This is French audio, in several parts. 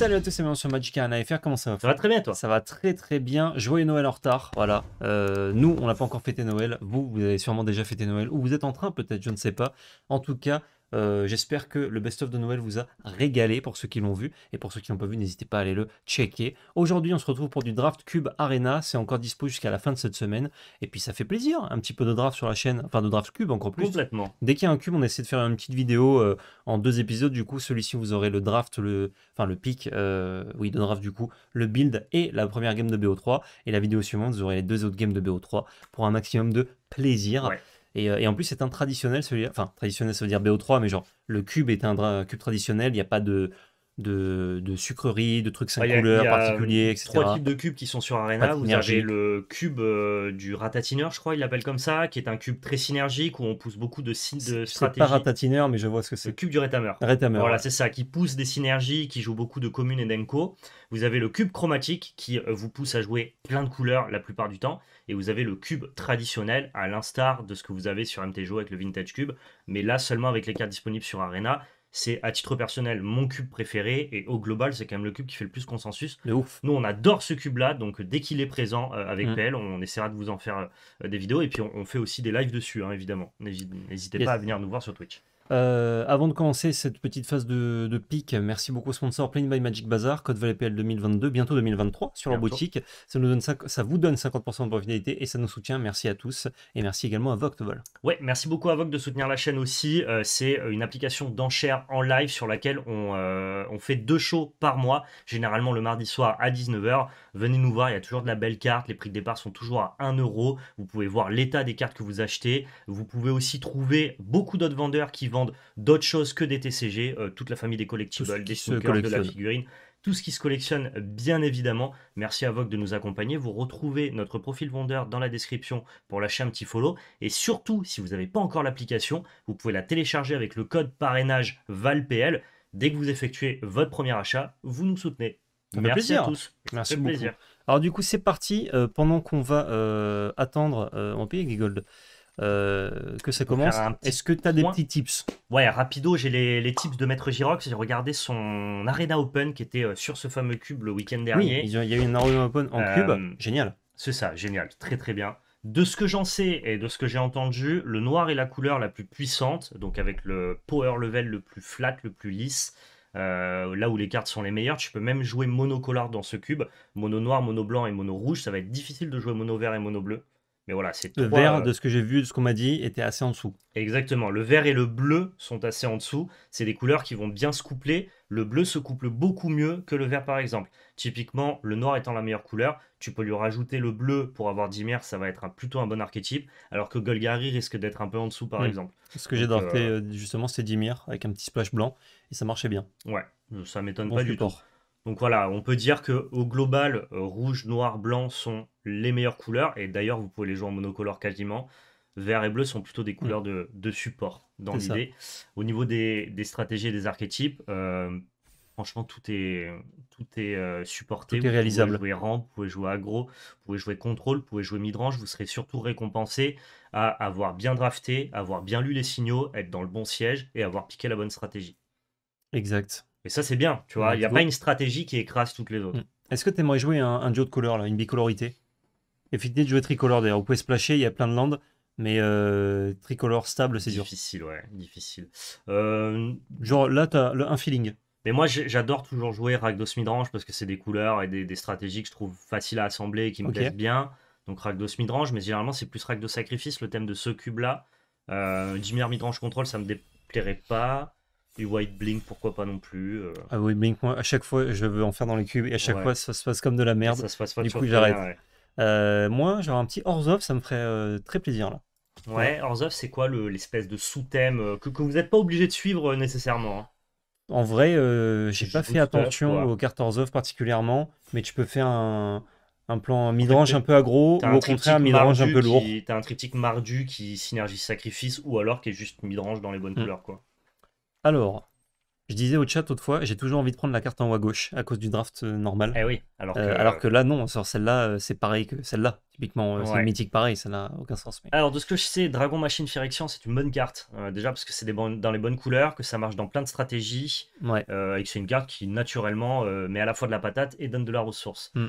Salut à tous c'est bienvenue sur Magic comment ça va Ça va très bien toi Ça va très très bien, joyeux Noël en retard, voilà. Euh, nous, on n'a pas encore fêté Noël, vous, vous avez sûrement déjà fêté Noël, ou vous êtes en train peut-être, je ne sais pas. En tout cas, euh, j'espère que le best-of de Noël vous a régalé pour ceux qui l'ont vu. Et pour ceux qui l'ont pas vu, n'hésitez pas à aller le checker. Aujourd'hui, on se retrouve pour du draft Cube Arena. C'est encore dispo jusqu'à la fin de cette semaine. Et puis ça fait plaisir, un petit peu de draft sur la chaîne. Enfin, de draft Cube encore plus. Complètement. Dès qu'il y a un cube, on essaie de faire une petite vidéo euh, en deux épisodes. Du coup, celui-ci, vous aurez le draft, le, enfin le pick, euh, oui, de draft du coup, le build et la première game de BO3. Et la vidéo suivante, vous aurez les deux autres games de BO3 pour un maximum de plaisir. Euh, et, en plus, c'est un traditionnel, celui-là. Enfin, traditionnel, ça veut dire BO3, mais genre, le cube est un cube traditionnel, il n'y a pas de de, sucreries, de trucs sans couleurs particuliers, etc. Trois types de cubes qui sont sur Arena. vous avez le cube euh, du ratatineur, je crois, il l'appelle comme ça, qui est un cube très synergique où on pousse beaucoup de synergies C'est pas ratatineur, mais je vois ce que c'est. Le cube du rétameur. rétameur voilà, c'est ça, qui pousse des synergies, qui joue beaucoup de communes et d'enco. Vous avez le cube chromatique qui euh, vous pousse à jouer plein de couleurs la plupart du temps. Et vous avez le cube traditionnel, à l'instar de ce que vous avez sur MTJO avec le Vintage Cube, mais là seulement avec les cartes disponibles sur Arena c'est à titre personnel mon cube préféré et au global c'est quand même le cube qui fait le plus consensus. ouf. Nous on adore ce cube là donc euh, dès qu'il est présent euh, avec PL mm. on essaiera de vous en faire euh, des vidéos et puis on, fait aussi des lives dessus hein, évidemment. N'hésitez pas à venir nous voir sur Twitch. Euh, avant de commencer cette petite phase de, de pic, merci beaucoup sponsor Playing by Magic Bazaar, code PL 2022, bientôt 2023 sur leur boutique. Ça, nous donne ça vous donne 50% de finalité et ça nous soutient. Merci à tous et merci également à vol Ouais, merci beaucoup à Voct de soutenir la chaîne aussi. Euh, c'est euh, une application d'enchères en live sur laquelle on, on fait deux shows par mois, généralement le mardi soir à 19h. Venez nous voir, il y a toujours de la belle carte, les prix de départ sont toujours à 1 euro. Vous pouvez voir l'état des cartes que vous achetez. Vous pouvez aussi trouver beaucoup d'autres vendeurs qui vendent d'autres choses que des TCG, euh, toute la famille des collectibles, des de la figurine, tout ce qui se collectionne, bien évidemment. Merci à Vogue de nous accompagner. Vous retrouvez notre profil vendeur dans la description pour lâcher un petit follow. Et surtout, si vous n'avez pas encore l'application, vous pouvez la télécharger avec le code parrainage VALPL. Dès que vous effectuez votre premier achat, vous nous soutenez. Merci à tous. Merci Plaisir. Alors du coup, c'est parti. Euh, pendant qu'on va euh, attendre, on paye Gigold. Euh, que ça commence. Est-ce que tu as des petits tips Ouais, rapido, j'ai les, tips de Maître Girox. J'ai regardé son Arena Open qui était euh, sur ce fameux cube le week-end dernier. Oui, il y a eu une Arena Open en euh, cube, génial. C'est ça, génial, très très bien. De ce que j'en sais et de ce que j'ai entendu, le noir est la couleur la plus puissante, donc avec le power level le plus flat, le plus lisse. là où les cartes sont les meilleures, tu peux même jouer monocolore dans ce cube. Mono noir, mono blanc et mono rouge, ça va être difficile de jouer mono vert et mono bleu voilà, c'est le vert euh, de ce que j'ai vu, de ce qu'on m'a dit, était assez en dessous. Exactement. Le vert et le bleu sont assez en dessous. C'est des couleurs qui vont bien se coupler. Le bleu se couple beaucoup mieux que le vert, par exemple. Typiquement, le noir étant la meilleure couleur, tu peux lui rajouter le bleu pour avoir Dimir, ça va être un, plutôt un bon archétype, alors que Golgari risque d'être un peu en dessous, par hmm. exemple. Ce que j'ai drafté euh, euh, justement, c'est Dimir avec un petit splash blanc et ça marchait bien. Ouais, ça m'étonne pas du tout. Donc voilà, on peut dire que au global, euh, rouge, noir, blanc sont les meilleures couleurs. Et d'ailleurs, vous pouvez les jouer en monocolore quasiment. Vert et bleu sont plutôt des couleurs de, support dans l'idée. Au niveau des, stratégies et des archétypes, euh, franchement, tout est, tout est euh, supporté. Tout est réalisable. Vous pouvez jouer ramp, vous pouvez jouer aggro, vous pouvez jouer contrôle, vous pouvez jouer midrange. Vous serez surtout récompensé à avoir bien drafté, avoir bien lu les signaux, être dans le bon siège et avoir piqué la bonne stratégie. Exact. Et ça, c'est bien, tu vois. Il n'y a pas une stratégie qui écrase toutes les autres. Mm. Est-ce que tu aimerais jouer un, duo de couleurs, là, une bicolorité Évitez de jouer tricolore d'ailleurs. Vous pouvez splasher, il y a plein de landes, mais euh, tricolore stable, c'est dur. Difficile, ouais, difficile. Euh, Genre là, tu as un feeling. Mais moi, j'adore toujours jouer ragdos Midrange parce que c'est des couleurs et des, stratégies que je trouve faciles à assembler et qui me plaisent bien. Donc ragdos Midrange, mais généralement, c'est plus ragdos Sacrifice, le thème de ce cube-là. Euh, Midrange Control, ça me déplairait pas. Du white blink, pourquoi pas non plus. Euh. Ah oui, blink, moi, à chaque fois, je veux en faire dans les cubes et à chaque fois, ça se passe comme de la merde. Ça se passe pas du coup, j'arrête. Euh, moi, genre un petit of ça me ferait euh, très plaisir là. Ouais, of c'est quoi l'espèce de sous-thème que, vous n'êtes pas obligé de suivre nécessairement hein? En vrai, j'ai pas fait attention aux cartes of particulièrement, mais tu peux faire un, plan midrange un peu agro ou au contraire midrange un peu lourd. T'as un triptyque mardu qui synergie sacrifice ou alors qui est juste midrange dans les bonnes mm. couleurs quoi. Alors, je disais au chat autrefois, j'ai toujours envie de prendre la carte en haut à gauche à cause du draft euh, normal. Eh oui, alors euh, que, alors que là, non, celle-là, euh, c'est pareil que celle-là. Typiquement, euh, c'est mythique pareil, ça n'a aucun sens. Alors, de ce que je sais, Dragon Machine Firection, c'est une bonne carte. Euh, déjà parce que c'est dans les bonnes couleurs, que ça marche dans plein de stratégies, euh, et que c'est une carte qui, naturellement, met à la fois de la patate et donne de la ressource. Mm.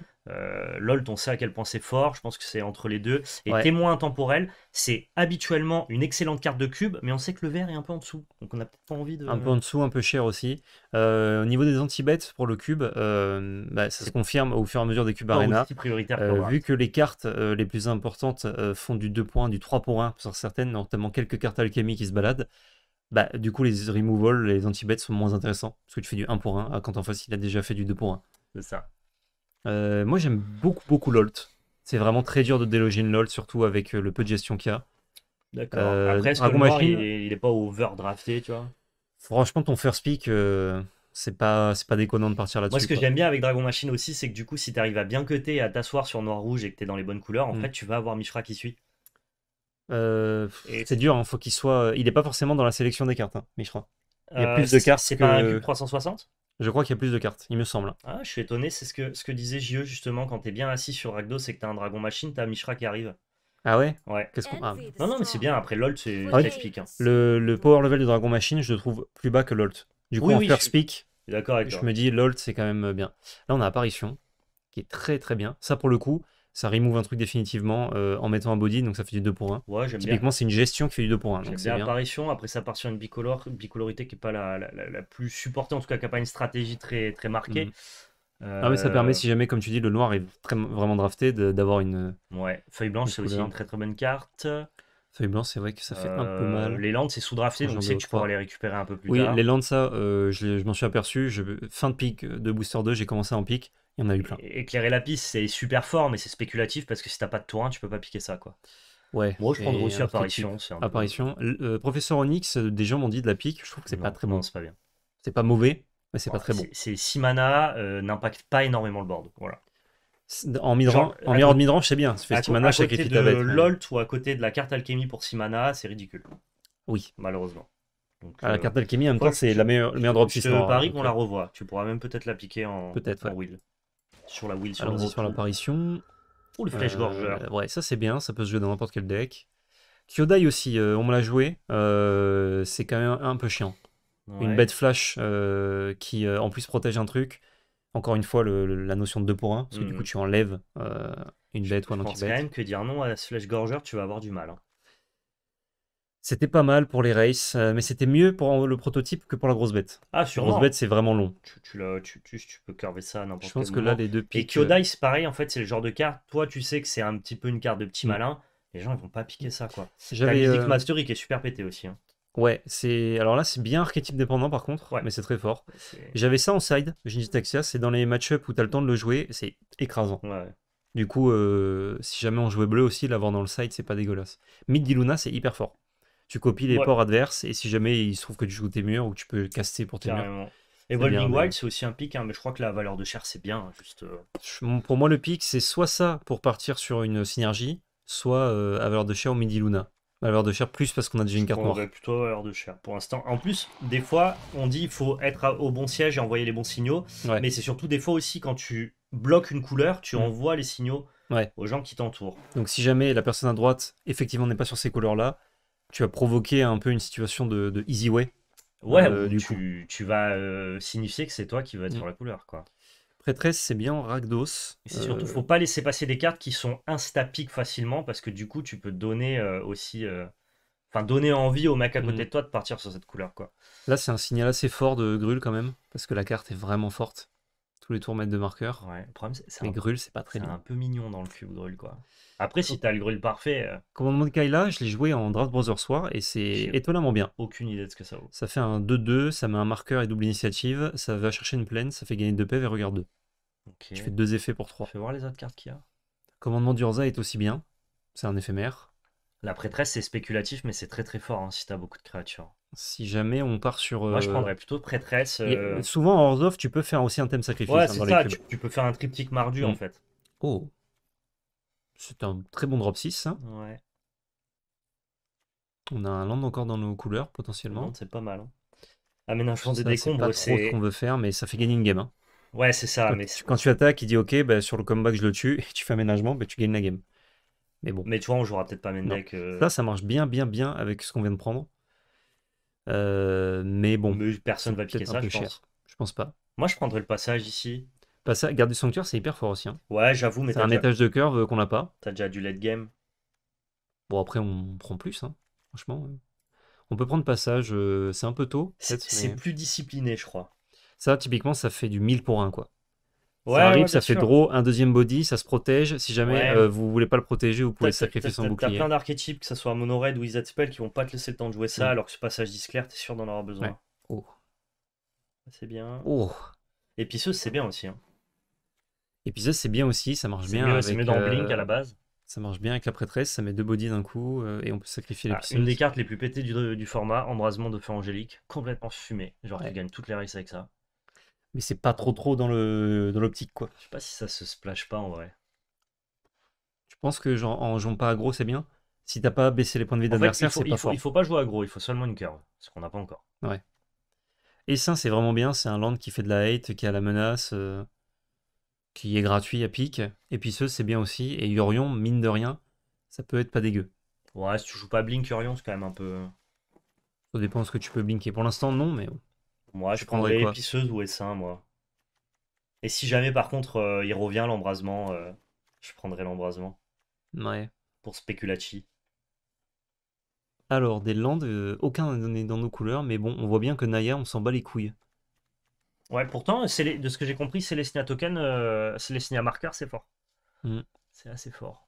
LOL, on sait à quel point c'est fort, je pense que c'est entre les deux. Et témoin intemporel, c'est habituellement une excellente carte de cube, mais on sait que le vert est un peu en dessous. Donc, on n'a peut-être pas envie de. Un peu en dessous, un peu cher aussi. Euh, au niveau des anti-bets pour le cube, euh, bah, ça se confirme au fur et à mesure des cubes Arena. Euh, vu que les cartes les plus importantes font du 2 points, du 3 pour 1 sur certaines, notamment quelques cartes alchimie qui se baladent, bah, du coup les removals, les anti-bets sont moins intéressants. Parce que tu fais du 1 pour 1 quand en face il a déjà fait du 2 pour 1. C'est ça. moi j'aime beaucoup beaucoup l'olt. C'est vraiment très dur de déloger une surtout avec le peu de gestion qu'il y a. D'accord. Après, ce que il, est, il est pas overdrafté, tu vois Franchement, ton first pick, euh, c'est pas, pas déconnant de partir là-dessus. Moi, ce que j'aime bien avec Dragon Machine aussi, c'est que du coup, si t'arrives à bien cuter et à t'asseoir sur noir-rouge et que t'es dans les bonnes couleurs, en mm. fait, tu vas avoir Mishra qui suit. Euh, c'est dur, Il hein, faut qu'il soit. Euh, il est pas forcément dans la sélection des cartes, hein, Mishra. Il y a plus de cartes. C'est pas un cube 360 je crois qu'il y a plus de cartes, il me semble. Hein. Ah, je suis étonné, c'est ce que, ce que disait JE justement, quand t'es bien assis sur Ragdos c'est que t'as un Dragon Machine, t'as Mishra qui arrive. Ah ouais Ouais. Non, mais c'est bien. Après, l'olt, c'est Ah hein. Le, le power level de Dragon Machine, je le trouve plus bas que l'olt. Du coup, en first je- D'accord je me dis l'olt, c'est quand même euh, bien. Là, on a Apparition, qui est très très bien. Ça, pour le coup, ça remove un truc définitivement euh, en mettant un body, donc ça fait du 2 pour 1. Typiquement, c'est une gestion qui fait du 2 pour 1. Donc c'est bien Après, ça part sur une bicolore, bicolorité qui n'est pas la, la- la- plus supportée, en tout cas, qui n'a pas une stratégie très, très marquée. Mhm. Ah mais ça euh, permet, si jamais, comme tu dis, le noir est très, vraiment drafté, d'avoir une. feuille blanche, c'est aussi une très très bonne carte. Feuille blanche, c'est vrai que ça fait un peu euh, mal. Les landes, c'est sous-drafté, donc sais que tu pourras les récupérer un peu plus tard. Oui, les landes, ça, euh, je, m'en suis aperçu. Fin de pic de Booster 2, j'ai commencé en pic. Il y en a eu plein. Éclairer la piste, c'est super fort, mais c'est spéculatif parce que si t'as pas de tour 1, tu peux pas piquer ça, quoi. Ouais. Moi, je prends aussi apparition. Apparition. professeur Onyx, des gens m'ont dit de la pique. Je trouve que c'est pas très bon. C'est pas bien. C'est pas mauvais, mais c'est pas très bon. C'est 6 mana, euh, n'impacte pas énormément le board. Voilà. En mirror en de midrange, sais bien. Tu à, mana, à côté de Lolt ou à côté de la carte alchimie pour 6 mana, c'est ridicule. Oui. Malheureusement. Ah, la euh, carte alchimie, en même temps, c'est la meilleure, le meilleur drop Je parie hein, qu'on la euh, revoit. Tu pourras même peut-être l'appliquer en, peut-être, Sur la wheel, sur l'apparition. Ou le flèche gorgeur. ouais, ça c'est bien, ça peut se jouer dans n'importe quel deck. Kyodai aussi, on me l'a joué. c'est quand même un peu chiant une bête flash euh, qui euh, en plus protège un truc. Encore une fois, la notion de 2 pour 1, parce que du coup mm. tu enlèves euh, une bête ou un anti-bête. Je quand même que dire non à ce flash gorgeur, tu vas avoir du mal. Hein. C'était pas mal pour les races, mais c'était mieux pour le prototype que pour la grosse bête. Ah, sur Grosse bête, c'est vraiment long. Tu, peux curver ça à n'importe Je pense que là, les deux piques... Et Kyodai, pareil, en fait, c'est le genre de carte. Toi, tu sais que c'est un petit peu une carte de petit mm. malin. Les gens, ils vont pas piquer ça, quoi. J'avais. Music Mastery qui est super pété aussi. Hein. Ouais, c'est alors là c'est bien archétype dépendant par contre, mais c'est très fort. J'avais ça en side, Genji Taxia, c'est dans les match-up où t'as le temps de le jouer, c'est écrasant. Du coup, euh, si jamais on jouait bleu aussi, l'avoir dans le side, c'est pas dégueulasse. Mid Diluna, c'est hyper fort. Tu copies les ports adverses et si jamais il se trouve que tu joues tes murs ou que tu peux caster pour tes Carrément. murs. Evolving Wild, c'est aussi un pic, hein, mais je crois que la valeur de chair, c'est bien. Hein, juste... Euh. Pour moi, le pic, c'est soit ça pour partir sur une synergie, soit euh, à valeur de chair au Midi Luna. Valeur de chair, plus parce qu'on a déjà une carte noire. plutôt valeur de chair pour l'instant. En plus, des fois, on dit il faut être au bon siège et envoyer les bons signaux. Mais c'est surtout des fois aussi quand tu bloques une couleur, tu mm. envoies les signaux aux gens qui t'entourent. Donc si jamais la personne à droite, effectivement, n'est pas sur ces couleurs-là, tu vas provoquer un peu une situation de, easy way. Ouais, euh, tu, vas euh, signifier que c'est toi qui vas être mm. sur la couleur. quoi. Prêtresse, c'est bien en d'os. Il surtout, euh, faut pas laisser passer des cartes qui sont instapiques facilement parce que du coup, tu peux donner euh, aussi. Euh, enfin, donner envie au mec à côté mmh. de toi de partir sur cette couleur. quoi. Là, c'est un signal assez fort de Grul quand même parce que la carte est vraiment forte tous les tours mettre de marqueurs. le problème, c'est c'est pas très bien. un peu mignon dans le cube grul quoi. Après, si t'as le grul parfait. Euh, Commandement de Kaila, je l'ai joué en Draft Brothers Soir et c'est étonnamment bien. Aucune idée de ce que ça vaut. Ça fait un 2-2, ça met un marqueur et double initiative, ça va chercher une plaine, ça fait gagner 2 PV et regarde 2. Okay. Je fais deux effets pour trois. Fais voir les autres cartes qu'il y a. Commandement d'Urza est aussi bien. C'est un éphémère. La prêtresse, c'est spéculatif, mais c'est très très fort hein, si t'as beaucoup de créatures. Si jamais on part sur. Moi, je euh, prendrais plutôt prêtresse. Euh, souvent, en off, tu peux faire aussi un thème sacrifice. Ouais, hein, ça, tu, peux faire un triptyque mardu, en mm. fait. Oh. C'est un très bon drop 6. Hein. Ouais. On a un land encore dans nos couleurs, potentiellement. C'est pas mal. Hein. Aménagement des décombres, c'est. pas ce qu'on veut faire, mais ça fait gagner une game. Hein. Ouais, c'est ça. Quand, mais tu, quand tu attaques, il dit OK, bah, sur le comeback, je le tue, et tu fais aménagement, mais bah, tu gagnes la game. Mais bon. Mais tu vois, on jouera peut-être pas main deck. Euh. Ça, ça marche bien, bien, bien avec ce qu'on vient de prendre. Euh, mais bon. Mais personne va piquer ça, je cher. pense. Je pense pas. Moi, je prendrais le passage ici. garde du sanctuaire, c'est hyper fort aussi. Hein. Ouais, j'avoue, mais C'est un étage de curve euh, qu'on n'a pas. t'as déjà du late game. Bon, après, on prend plus, hein, franchement. Euh, on peut prendre passage, c'est un peu tôt. C'est plus discipliné, je crois. Ça, typiquement, ça fait du 1000 pour 1, quoi. Ouais, ça arrive, ça fait sûr. un deuxième body, ça se protège. Si jamais euh, vous voulez pas le protéger, vous pouvez sacrifier son bouclier. T'as plein d'archétypes, que ce soit Monored ou Izat Spell, qui vont pas te laisser le temps de jouer ça, mm. alors que ce passage disclair, t'es sûr d'en avoir besoin. Oh. C'est bien. Oh. Et c'est bien aussi. Hein. c'est bien aussi, ça marche bien. dans euh, Blink à la base. Ça marche bien avec la prêtresse, ça met deux bodies d'un coup euh, et on peut sacrifier l'épiceuse. Ah, une des cartes les plus pétées du, du format, embrasement de feu angélique, complètement fumé. Genre tu gagnes toutes les races avec ça mais c'est pas trop trop dans le dans l'optique quoi. Je sais pas si ça se splash pas en vrai. Je pense que genre, en jouant pas aggro c'est bien. Si t'as pas baissé les points de vie d'adversaire, c'est pas il faut, fort. Il faut pas jouer aggro, il faut seulement une curve, ce qu'on n'a pas encore. Ouais. Et ça c'est vraiment bien, c'est un land qui fait de la hate, qui a la menace, euh, qui est gratuit à pic. Et puis ce c'est bien aussi. Et Yorion, mine de rien, ça peut être pas dégueu. Ouais, si tu joues pas Blink Yorion, c'est quand même un peu. Ça dépend de ce que tu peux blinker. Pour l'instant non, mais moi, je prendrais, épiceuse ou essaim, moi. Et si jamais, par contre, euh, il revient l'embrasement, euh, je prendrais l'embrasement. Ouais. Pour Speculachi. Alors, des landes, euh, aucun n'est dans nos couleurs, mais bon, on voit bien que Naya, on s'en bat les couilles. Ouais, pourtant, de ce que j'ai compris, C'est les Signa Token, Signa Marker, c'est fort. Mm. C'est assez fort.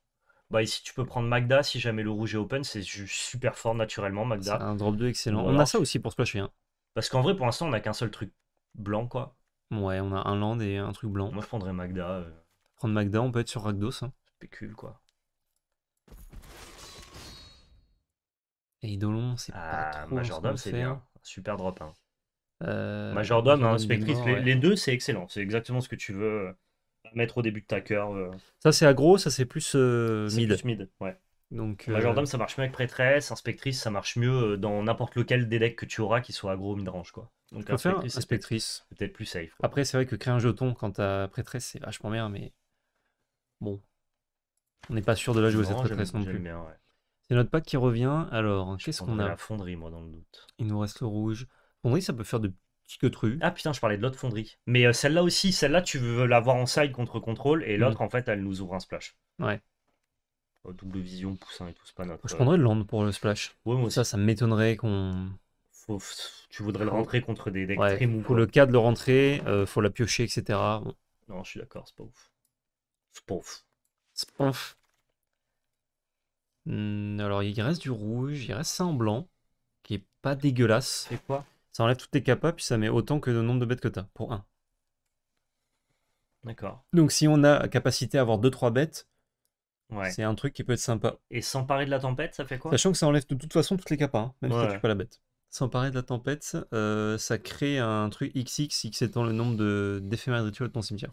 Bah, ici, tu peux prendre Magda si jamais le rouge est open, c'est super fort naturellement, Magda. un drop 2 excellent. on a ça aussi pour Splash 1 hein. Parce qu'en vrai, pour l'instant, on n'a qu'un seul truc blanc, quoi. Ouais, on a un land et un truc blanc. Moi, je prendrais Magda. Euh. Prendre Magda, on peut être sur Ragdos. Hein. Spécule, quoi. Et Idolon, c'est pas ah, trop Majordome, c'est bien. Super drop. Hein. Euh, Majordome, hein, les, deux, c'est excellent. C'est exactement ce que tu veux euh, mettre au début de ta curve. Ça, c'est aggro, ça, c'est plus, mid. plus mid. ouais. Donc, Majordome, euh, ça marche mieux avec prêtresse, inspectrice, ça marche mieux euh, dans n'importe lequel des decks que tu auras qui soit agro midrange quoi. Donc inspectrice, c'est peut-être plus safe. Après, c'est vrai que créer un jeton quand t'as prêtresse, c'est vachement bien, mais bon, on n'est pas sûr de la jouer cette prêtresse non plus. C'est notre pack qui revient. Alors, hein, qu'est-ce qu'on a La fonderie, moi, dans le doute. Il nous reste le rouge. Fonderie, ça peut faire de petits trucs. Ah putain, je parlais de l'autre fonderie. Mais euh, celle-là aussi, celle-là, tu veux l'avoir en side contre contrôle, et mm. l'autre, en fait, elle nous ouvre un splash. Ouais. Euh, double vision, poussin et tout, c'est pas Je prendrais le land pour le splash. ça, ça m'étonnerait qu'on. Tu voudrais le rentrer contre des decks le cas de le rentrer, il euh, faut la piocher, etc. Non, je suis d'accord, c'est pas ouf. C'est pas ouf. C'est pas ouf. Hmm, alors, il reste du rouge, il reste ça en blanc, qui est pas dégueulasse. C'est quoi Ça enlève toutes tes capas, puis ça met autant que le nombre de bêtes que t'as, pour 1. D'accord. Donc, si on a capacité à avoir 2-3 bêtes, c'est un truc qui peut être sympa. Et s'emparer de la tempête, ça fait quoi Sachant que ça enlève de toute façon toutes les capas, hein, même si tu pas la bête. S'emparer de la tempête, euh, ça crée un truc XX, X étant le nombre d'éphémères de... rituels de ton cimetière.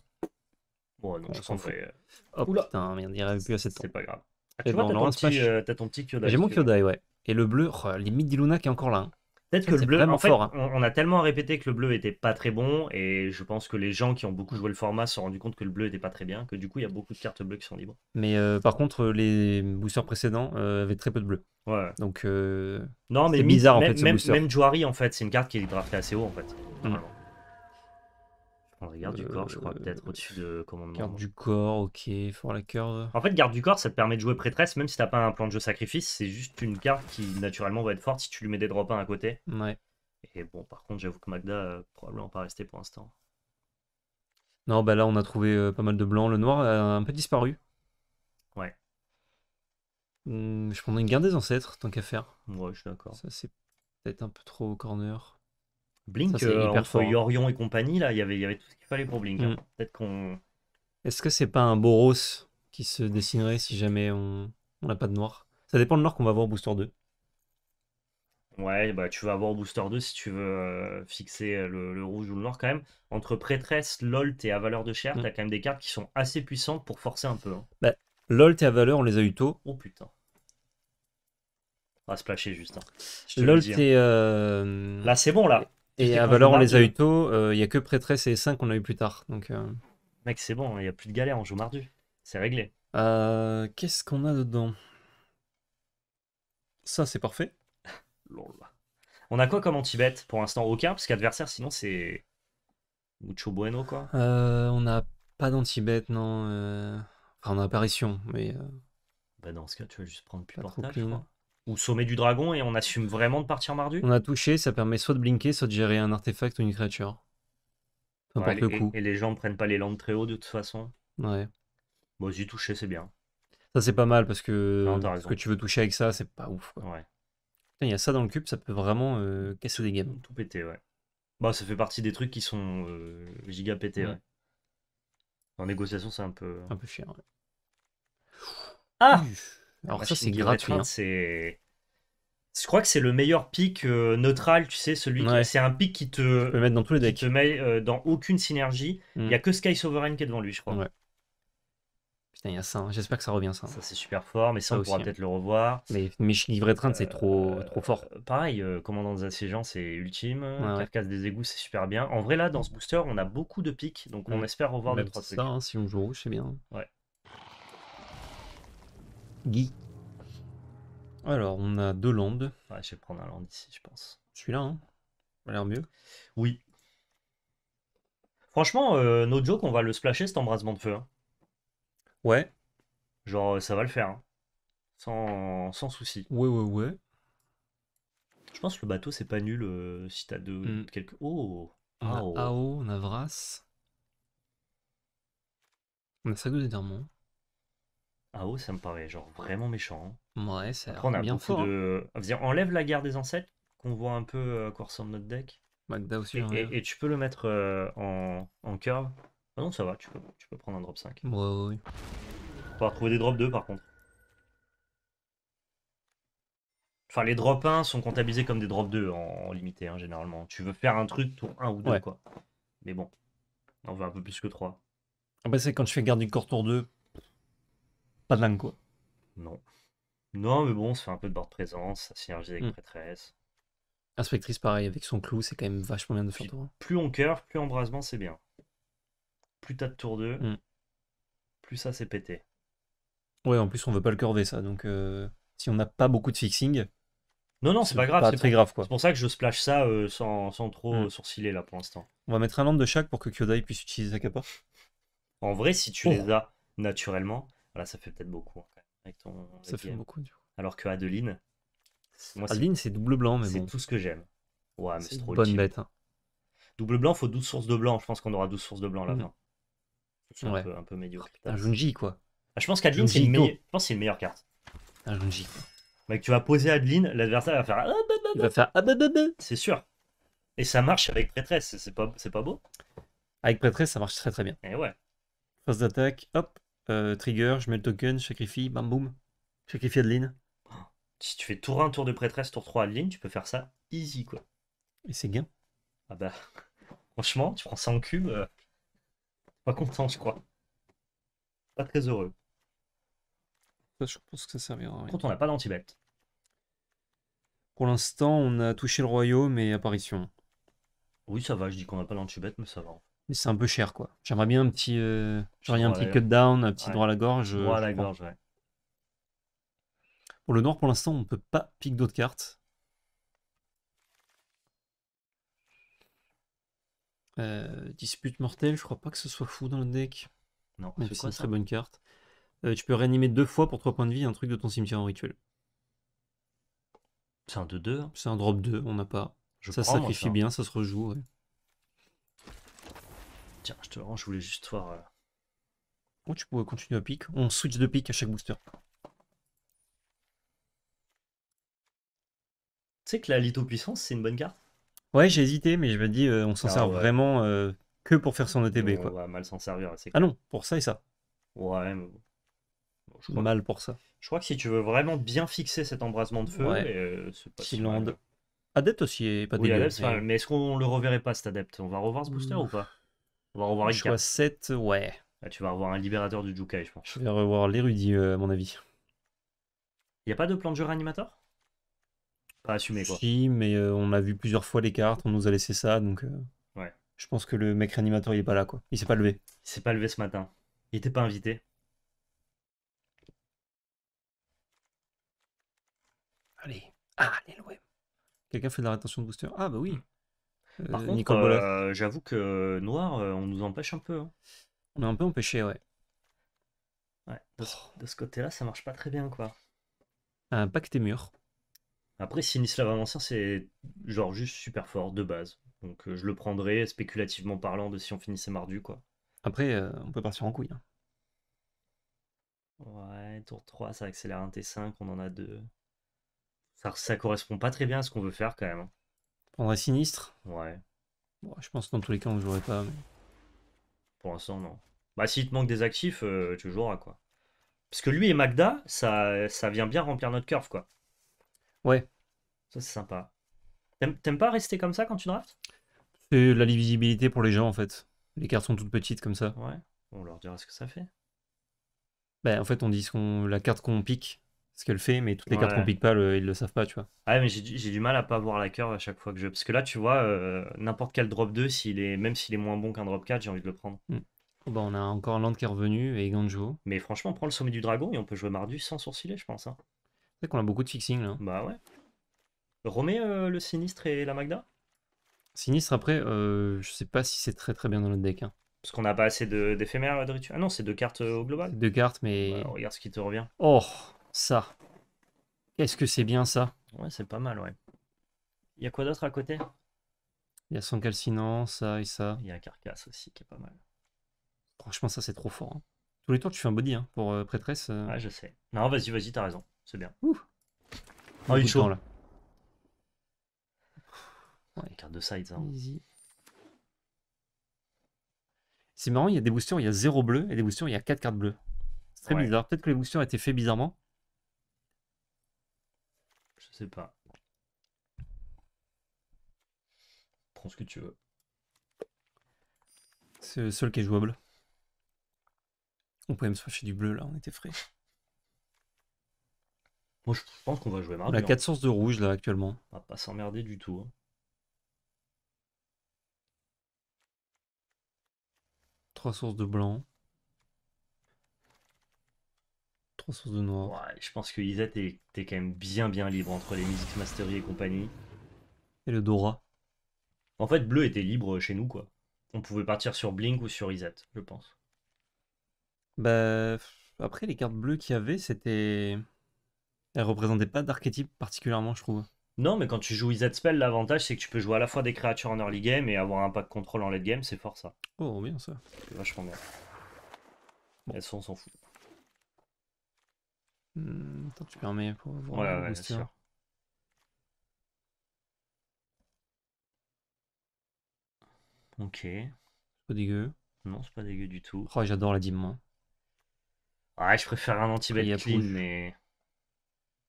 Bon, non, je s'en fait. Oh putain, merde, il arrive plus à cette C'est pas grave. Ah, eh tu vois, ben, euh, t'as ton, Kyodai. J'ai mon Kyodai, ouais. Et le bleu, oh, limite d'Iluna qui est encore là. Hein. Peut-être que le bleu, en fait, hein. on, a tellement répété que le bleu était pas très bon, et je pense que les gens qui ont beaucoup joué le format se sont rendus compte que le bleu était pas très bien, que du coup il y a beaucoup de cartes bleues qui sont libres. Mais euh, par contre, les boosters précédents euh, avaient très peu de bleu. Ouais. Donc euh, non, mais bizarre en fait. même, en fait, c'est une carte qui est draftée assez haut en fait. Hmm. On garde du corps, je crois, peut-être euh, au-dessus de commandement. Garde du corps, ok, fort la curve. En fait, garde du corps, ça te permet de jouer prêtresse, même si t'as pas un plan de jeu sacrifice, c'est juste une carte qui naturellement va être forte si tu lui mets des drop 1 à côté. Ouais. Et bon, par contre, j'avoue que Magda, euh, probablement pas resté pour l'instant. Non, bah là, on a trouvé euh, pas mal de blanc. Le noir a un peu disparu. Ouais. Hmm, je prendrais une garde des ancêtres, tant qu'à faire. Ouais, je suis d'accord. Ça, c'est peut-être un peu trop au corner. Blink, euh, hein. Yorion et compagnie, là, y il y avait tout ce qu'il fallait pour Blink. Hein. Mm. Peut-être qu'on. Est-ce que c'est pas un Boros qui se dessinerait si jamais on n'a pas de noir Ça dépend de noir qu'on va voir booster 2. Ouais, bah tu vas avoir booster 2 si tu veux euh, fixer euh, le, rouge ou le noir quand même. Entre prêtresse, Lolt et valeur de chair, mm. t'as quand même des cartes qui sont assez puissantes pour forcer un peu. Hein. Bah, Lolt et avaleur, on les a eu tôt. Oh putain va se placher juste. et Là, c'est bon, là. Et à valeur on les a eu tôt. Il euh, n'y a que Prêtresse et 5 qu'on a eu plus tard. Donc, euh. Mec, c'est bon, il n'y a plus de galère, on joue mardu. C'est réglé. Euh, qu'est-ce qu'on a dedans Ça, c'est parfait. On a quoi comme anti bet Pour l'instant, aucun, parce qu'adversaire, sinon, c'est. Mucho bueno, quoi. on n'a pas danti bet non. Enfin, on a apparition, mais. Bah, dans ce cas, tu vas juste prendre plus pas portage, sommet du dragon et on assume vraiment de partir mardu On a touché, ça permet soit de blinker, soit de gérer un artefact ou une créature. le coup. Et, les gens prennent pas les landes très haut de toute façon. Ouais. Bon, j'ai touché c'est bien. Ça, c'est pas mal parce que ce que tu veux toucher avec ça, c'est pas ouf. Ouais. il y a ça dans le cube, ça peut vraiment euh, casser des games. Tout péter, ouais. Bah, ça fait partie des trucs qui sont euh, giga pétés, ouais. En négociation, c'est un peu. Un peu chiant, ouais. Ah Alors, ça, c'est gratuit. Hein. C'est je crois que c'est le meilleur pic euh, neutral, tu sais, celui c'est un pic qui te dans te met euh, dans aucune synergie. Il y n'y a mm. que Sky Sovereign qui est devant lui, je crois. Putain, il y a ça. Hein. J'espère que ça revient ça. Ça c'est super fort, mais ça, on pourra hein. peut-être le revoir. Mais mais Livre c'est trop euh, trop fort. Pareil, commandant des assiégeants, c'est ultime. Carcasse des égouts, c'est super bien. En vrai là, dans ce booster, on a beaucoup de pics, donc on mm. espère revoir des trois ça, hein, si on joue rouge, c'est bien. Ouais. Guy. Alors, on a deux landes. je vais prendre un land ici, je pense. Celui-là, hein a l'air mieux. Oui. Franchement, notre euh, no joke, on va le splasher cet embrasement de feu. Hein. Ouais. Genre, euh, ça va le faire. Hein. Sans, sans souci. Ouais, ouais, ouais. Je pense que le bateau, c'est pas nul euh, si t'as deux. ou mm. Quelques... Oh On AO, ah, oh. on a Vras. On a Sago des ah oh ça me paraît genre vraiment méchant. Hein. Ouais, ça Après, on a bien fort. Hein. enlève la guerre des ancêtres, qu'on voit un peu euh, à quoi ressemble notre deck. aussi. Et, tu peux le mettre euh, en, curve. Ah non, ça va, tu peux, prendre un drop 5. Ouais, ouais, On va trouver des drops 2 par contre. Enfin, les drops 1 sont comptabilisés comme des drops 2 en, limité, hein, généralement. Tu veux faire un truc tour 1 ou 2, quoi. Mais bon, on veut un peu plus que 3. c'est quand je fais garde du corps tour 2, pas de langue, quoi. Non. Non, mais bon, on se fait un peu de bord de présence, ça synergie avec hmm. prêtresse. Inspectrice, pareil, avec son clou, c'est quand même vachement bien de faire Plus on cœur, plus embrasement, c'est bien. Plus t'as de tour 2, hmm. plus ça c'est pété. Ouais, en plus, on veut pas le corver, ça. Donc, euh, si on n'a pas beaucoup de fixing, Non, non, c'est pas grave. c'est très grave, quoi. C'est pour ça que je splash ça euh, sans, trop hmm. sourciller là pour l'instant. On va mettre un land de chaque pour que Kyodai puisse utiliser sa capa. En vrai, si tu oh. les as naturellement, voilà, ça fait peut-être beaucoup. Hein, ça fait beaucoup, du coup. Alors que Adeline, Adeline, c'est double blanc, mais C'est tout ce que j'aime. Ouais, c'est trop bonne bête. Hein. Double blanc, faut 12 sources de blanc. Je pense qu'on aura 12 sources de blanc là. Mmh. C'est un, peu, médiocre. Ah, un Junji, quoi. Ah, je pense qu'Adeline, c'est une, meilleure carte. Un ah, Junji, quoi. Mec, tu vas poser Adeline, l'adversaire va faire. Bah, bah, Il bah. va faire. C'est sûr. Et ça marche avec prêtresse, c'est pas, pas beau. Avec prêtresse, ça marche très très bien. Et eh ouais. Phase d'attaque, hop, euh, trigger, je mets le token, je sacrifie, bam boum, sacrifie Adeline. Si tu fais tour 1, tour de prêtresse, tour 3 Adeline, tu peux faire ça easy quoi. Et c'est gain. Ah bah, franchement, tu prends ça en cube, pas content je crois. Pas très heureux. je pense que ça servira Quand on n'a pas d'antibet. Pour l'instant, on a touché le royaume et apparition. Oui, ça va, je dis qu'on n'a pas d'anti-bête, mais ça va mais c'est un peu cher, quoi. J'aimerais bien un petit, euh, un petit cut down, un petit droit à la gorge. Droit à la gorge, ouais. Pour le noir, pour l'instant, on ne peut pas piquer d'autres cartes. Euh, dispute mortelle, je crois pas que ce soit fou dans le deck. Non, c'est une très bonne carte. Euh, tu peux réanimer deux fois pour trois points de vie un truc de ton cimetière en rituel. C'est un 2-2. Hein. C'est un drop 2, on n'a pas. ça sacrifie bien, ça se rejoue. Tiens, je te rends, je voulais juste voir. Euh, où tu pourrais continuer à pic. On switch de pic à chaque booster. Tu sais que la litho-puissance, c'est une bonne carte Ouais, j'ai hésité, mais je me dis, euh, on s'en ah sert vraiment euh, que pour faire son ETB. On quoi. va mal s'en servir. Ah non, pour ça et ça. Ouais, mais... je crois mal pour ça. Je crois que si tu veux vraiment bien fixer cet embrasement de feu, c'est pas Adepte aussi pas oui, mais... est-ce qu'on le reverrait pas cet adepte On va revoir ce booster ou pas on va revoir Je 7, ouais. Ah, tu vas revoir un libérateur du Jukai, je pense. Je vais revoir l'érudit, euh, à mon avis. Il n'y a pas de plan de jeu réanimateur Pas assumé, quoi. Si, mais euh, on a vu plusieurs fois les cartes, on nous a laissé ça, donc. Euh, ouais. Je pense que le mec réanimateur, il est pas là, quoi. Il s'est pas levé. Il s'est pas levé ce matin. Il était pas invité. Allez. Ah, allez, Quelqu'un fait de la rétention de booster. Ah, bah oui. Hmm. Euh, Par contre, euh, j'avoue que noir, euh, on nous empêche un peu. Hein. On est un peu empêché, ouais. Ouais, de ce, côté-là, ça marche pas très bien, quoi. Un pacte mûr. mur. Après, va l'ancien, c'est genre juste super fort de base. Donc je le prendrais spéculativement parlant de si on finissait mardu, quoi. Après, on peut partir en couille. Hein. Ouais, tour 3, ça accélère un T5, on en a deux. Ça, ça correspond pas très bien à ce qu'on veut faire quand même. Hein prendrais Sinistre Ouais. je pense que dans tous les cas, on ne jouerait pas. Pour l'instant, non. Bah, s'il te manque des actifs, euh, tu joueras, quoi. Parce que lui et Magda, ça, ça vient bien remplir notre curve, quoi. Ouais. Ça, c'est sympa. T'aimes pas rester comme ça quand tu draftes C'est la lisibilité pour les gens, en fait. Les cartes sont toutes petites comme ça. Ouais. On leur dira ce que ça fait. Bah, en fait, on dit ce qu'on... la carte qu'on pique ce qu'elle fait, mais toutes les cartes qu'on pique pas, ils le savent pas, tu vois. ouais, ah, mais j'ai du mal à pas voir la curve à chaque fois que je. Parce que là, tu vois, euh, n'importe quel drop 2, s'il est, même s'il est moins bon qu'un drop 4, j'ai envie de le prendre. Hmm. Bah, on a encore Land qui est revenu et Ganjo. Mais franchement, on prend le sommet du dragon et on peut jouer Mardu sans sourciller, je pense. Hein. C'est qu'on a beaucoup de fixing là. Bah ouais. Remets euh, le Sinistre et la Magda Sinistre, après, euh, je sais pas si c'est très très bien dans notre deck. Hein. Parce qu'on n'a pas assez d'éphémères de, de Ah non, c'est deux cartes au global. Deux cartes, mais. regarde ce qui te revient. Oh ça. Qu'est-ce que c'est bien ça Ouais, c'est pas mal, ouais. Il y a quoi d'autre à côté Il y a son calcinant, ça et ça. Il y a carcasse aussi qui est pas mal. Franchement, ça c'est trop fort. Hein. Tous les tours, tu fais un body hein, pour euh, prêtresse. Euh. je sais. Non, vas-y, vas-y, t'as raison. C'est bien. Ouh Oh, une chose. là. Carte de sides. Hein. C'est marrant, il y a des boosters, il y a 0 bleu et des boosters, il y a 4 cartes bleues. C'est très bizarre. Peut-être que les boosters étaient faits bizarrement pas. Prends ce que tu veux. C'est le seul qui est jouable. On peut même se fâcher du bleu là, on était frais. Moi je pense qu'on va jouer mardi. la 4 hein. sources de rouge là actuellement. On va pas s'emmerder du tout. Hein. trois sources de blanc. de je pense que était était quand même bien bien libre entre les Music Mastery et compagnie. Et le Dora. En fait, bleu était libre chez nous, quoi. On pouvait partir sur Blink ou sur Izet, je pense. Bah, après, les cartes bleues qu'il y avait, c'était. Elles représentaient pas d'archétype particulièrement, je trouve. Non, mais quand tu joues Izet Spell, l'avantage, c'est que tu peux jouer à la fois des créatures en early game et avoir un pack contrôle en late game, c'est fort ça. Oh, bien ça. vachement bien. Elles sont, s'en fout. Hmm, attends, tu permets pour voir ouais, le ouais, sûr. Ok. Pas dégueu. Non, c'est pas dégueu du tout. Oh, j'adore la dîme, Ouais, je préfère un anti clean, mais.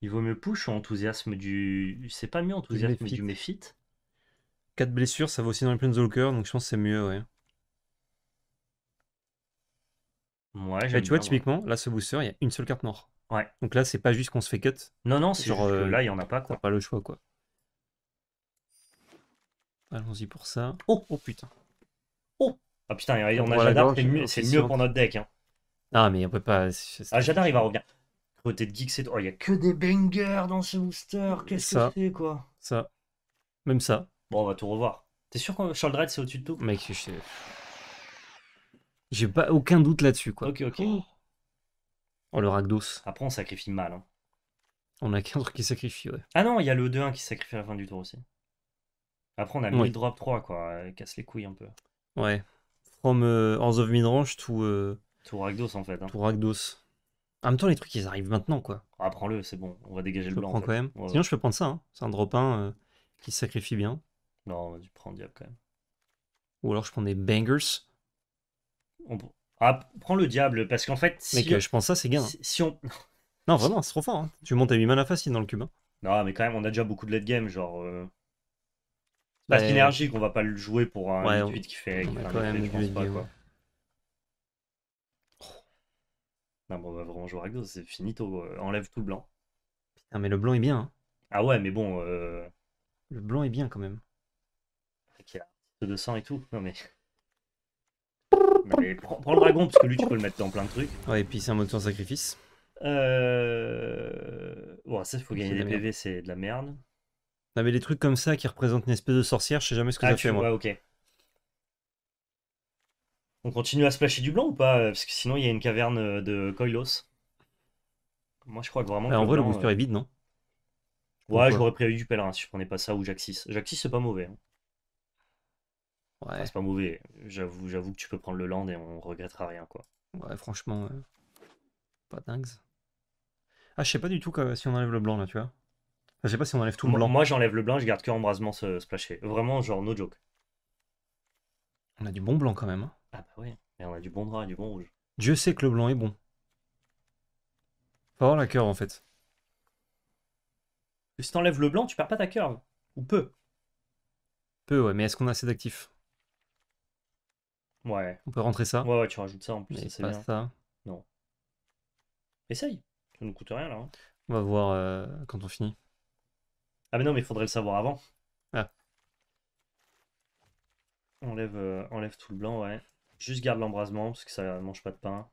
Il vaut mieux push ou enthousiasme du. C'est pas mieux enthousiasme du méfit. 4 blessures, ça va aussi dans les plaines Walker, donc je pense que c'est mieux, ouais. Ouais, Et eh, tu vois, typiquement, là, ce booster, il y a une seule carte mort. Ouais. Donc là, c'est pas juste qu'on se fait cut. Non, non, c'est genre. Euh, là, il y en a pas, quoi. pas le choix, quoi. Allons-y pour ça. Oh, oh putain. Oh Ah putain, on a Jadar, c'est mieux, mieux, pour notre deck. Hein. Ah, mais on peut pas. Ah, Jadar, il va revenir. Côté de Geek, c'est. Oh, il y a que des bangers dans ce booster. Qu'est-ce que c'est, quoi Ça. Même ça. Bon, on va tout revoir. T'es sûr que Dredd, c'est au-dessus de tout Mec, je sais. J'ai pas aucun doute là-dessus, quoi. Ok, ok. Oh. Oh, le Ragdos. Après, on sacrifie mal. Hein. On a qu'un truc qui sacrifie, ouais. Ah non, il y a le 2-1 qui sacrifie à la fin du tour aussi. Après, on a le drop 3, quoi. Euh, casse les couilles un peu. Ouais. From euh, of Midrange to. Euh... To Rakdos, en fait. Hein. To Rakdos. En même temps, les trucs, ils arrivent maintenant, quoi. Ah, prends-le, c'est bon. On va dégager le blanc. Prends en quand même. Sinon, je peux prendre ça. Hein. C'est un drop 1 euh, qui sacrifie bien. Non, tu prends Diable quand même. Ou alors, je prends des bangers. On... Ah, prends le diable, parce qu'en fait. Si je pense ça, c'est gain. Hein. Si, on... non, vraiment, c'est trop fort. Hein. Tu montes à 8 mana facile dans le cube. Hein. Non, mais quand même, on a déjà beaucoup de late game, genre. la euh, Pas qu'on on va pas le jouer pour un ouais, 8 qui fait. quand même je pas, quoi. Oh. Non, bon, on va vraiment jouer Rakdos, c'est finito. Euh, enlève tout le blanc. Putain, mais le blanc est bien. Hein. Ah ouais, mais bon. Euh, le blanc est bien quand même. de sang et tout. Non, mais prends, le dragon, parce que lui, tu peux le mettre dans plein de trucs. Ouais, et puis c'est un mode sacrifice. Euh... Bon, ça, il faut gagner des PV, c'est de la merde. On avait des trucs comme ça qui représentent une espèce de sorcière, je sais jamais ce que ah, ça tu... fait, moi. ok. On continue à splasher du blanc ou pas euh, Parce que sinon, il y a une caverne euh, de Koilos. Moi, je crois que vraiment. Ah, en vrai, le booster est euh, vide, non Ouais, j'aurais prévu du pèlerin si je prenais pas ça ou Jaxis. Jaxis, c'est pas mauvais. Hein c'est pas mauvais. J'avoue, j'avoue que tu peux prendre le land et on regrettera rien, quoi. Ouais, franchement, euh, pas dingue. Ah, je sais pas du tout si on enlève le blanc là, tu vois. Je sais pas si on enlève tout le blanc. Moi, j'enlève le blanc, je garde que embrasement se splasher. Vraiment, genre, no joke. On a du bon blanc quand même. Hein. Ah bah oui, mais on a du bon noir du bon rouge. Dieu sait que le blanc est bon. Faut avoir la curve en fait. Si t'enlèves le blanc, tu perds pas ta curve. Ou peu. Peu, ouais, mais est-ce qu'on a assez d'actifs Ouais. On peut rentrer ça. Ouais, ouais, tu rajoutes ça en plus. pas ça. Non. Essaye. Ça nous coûte rien là. Hein. On va voir euh, quand on finit. Ah mais non, mais il faudrait le savoir avant. Ah. Euh, enlève, tout le blanc, ouais. Juste garde l'embrasement parce que ça mange pas de pain.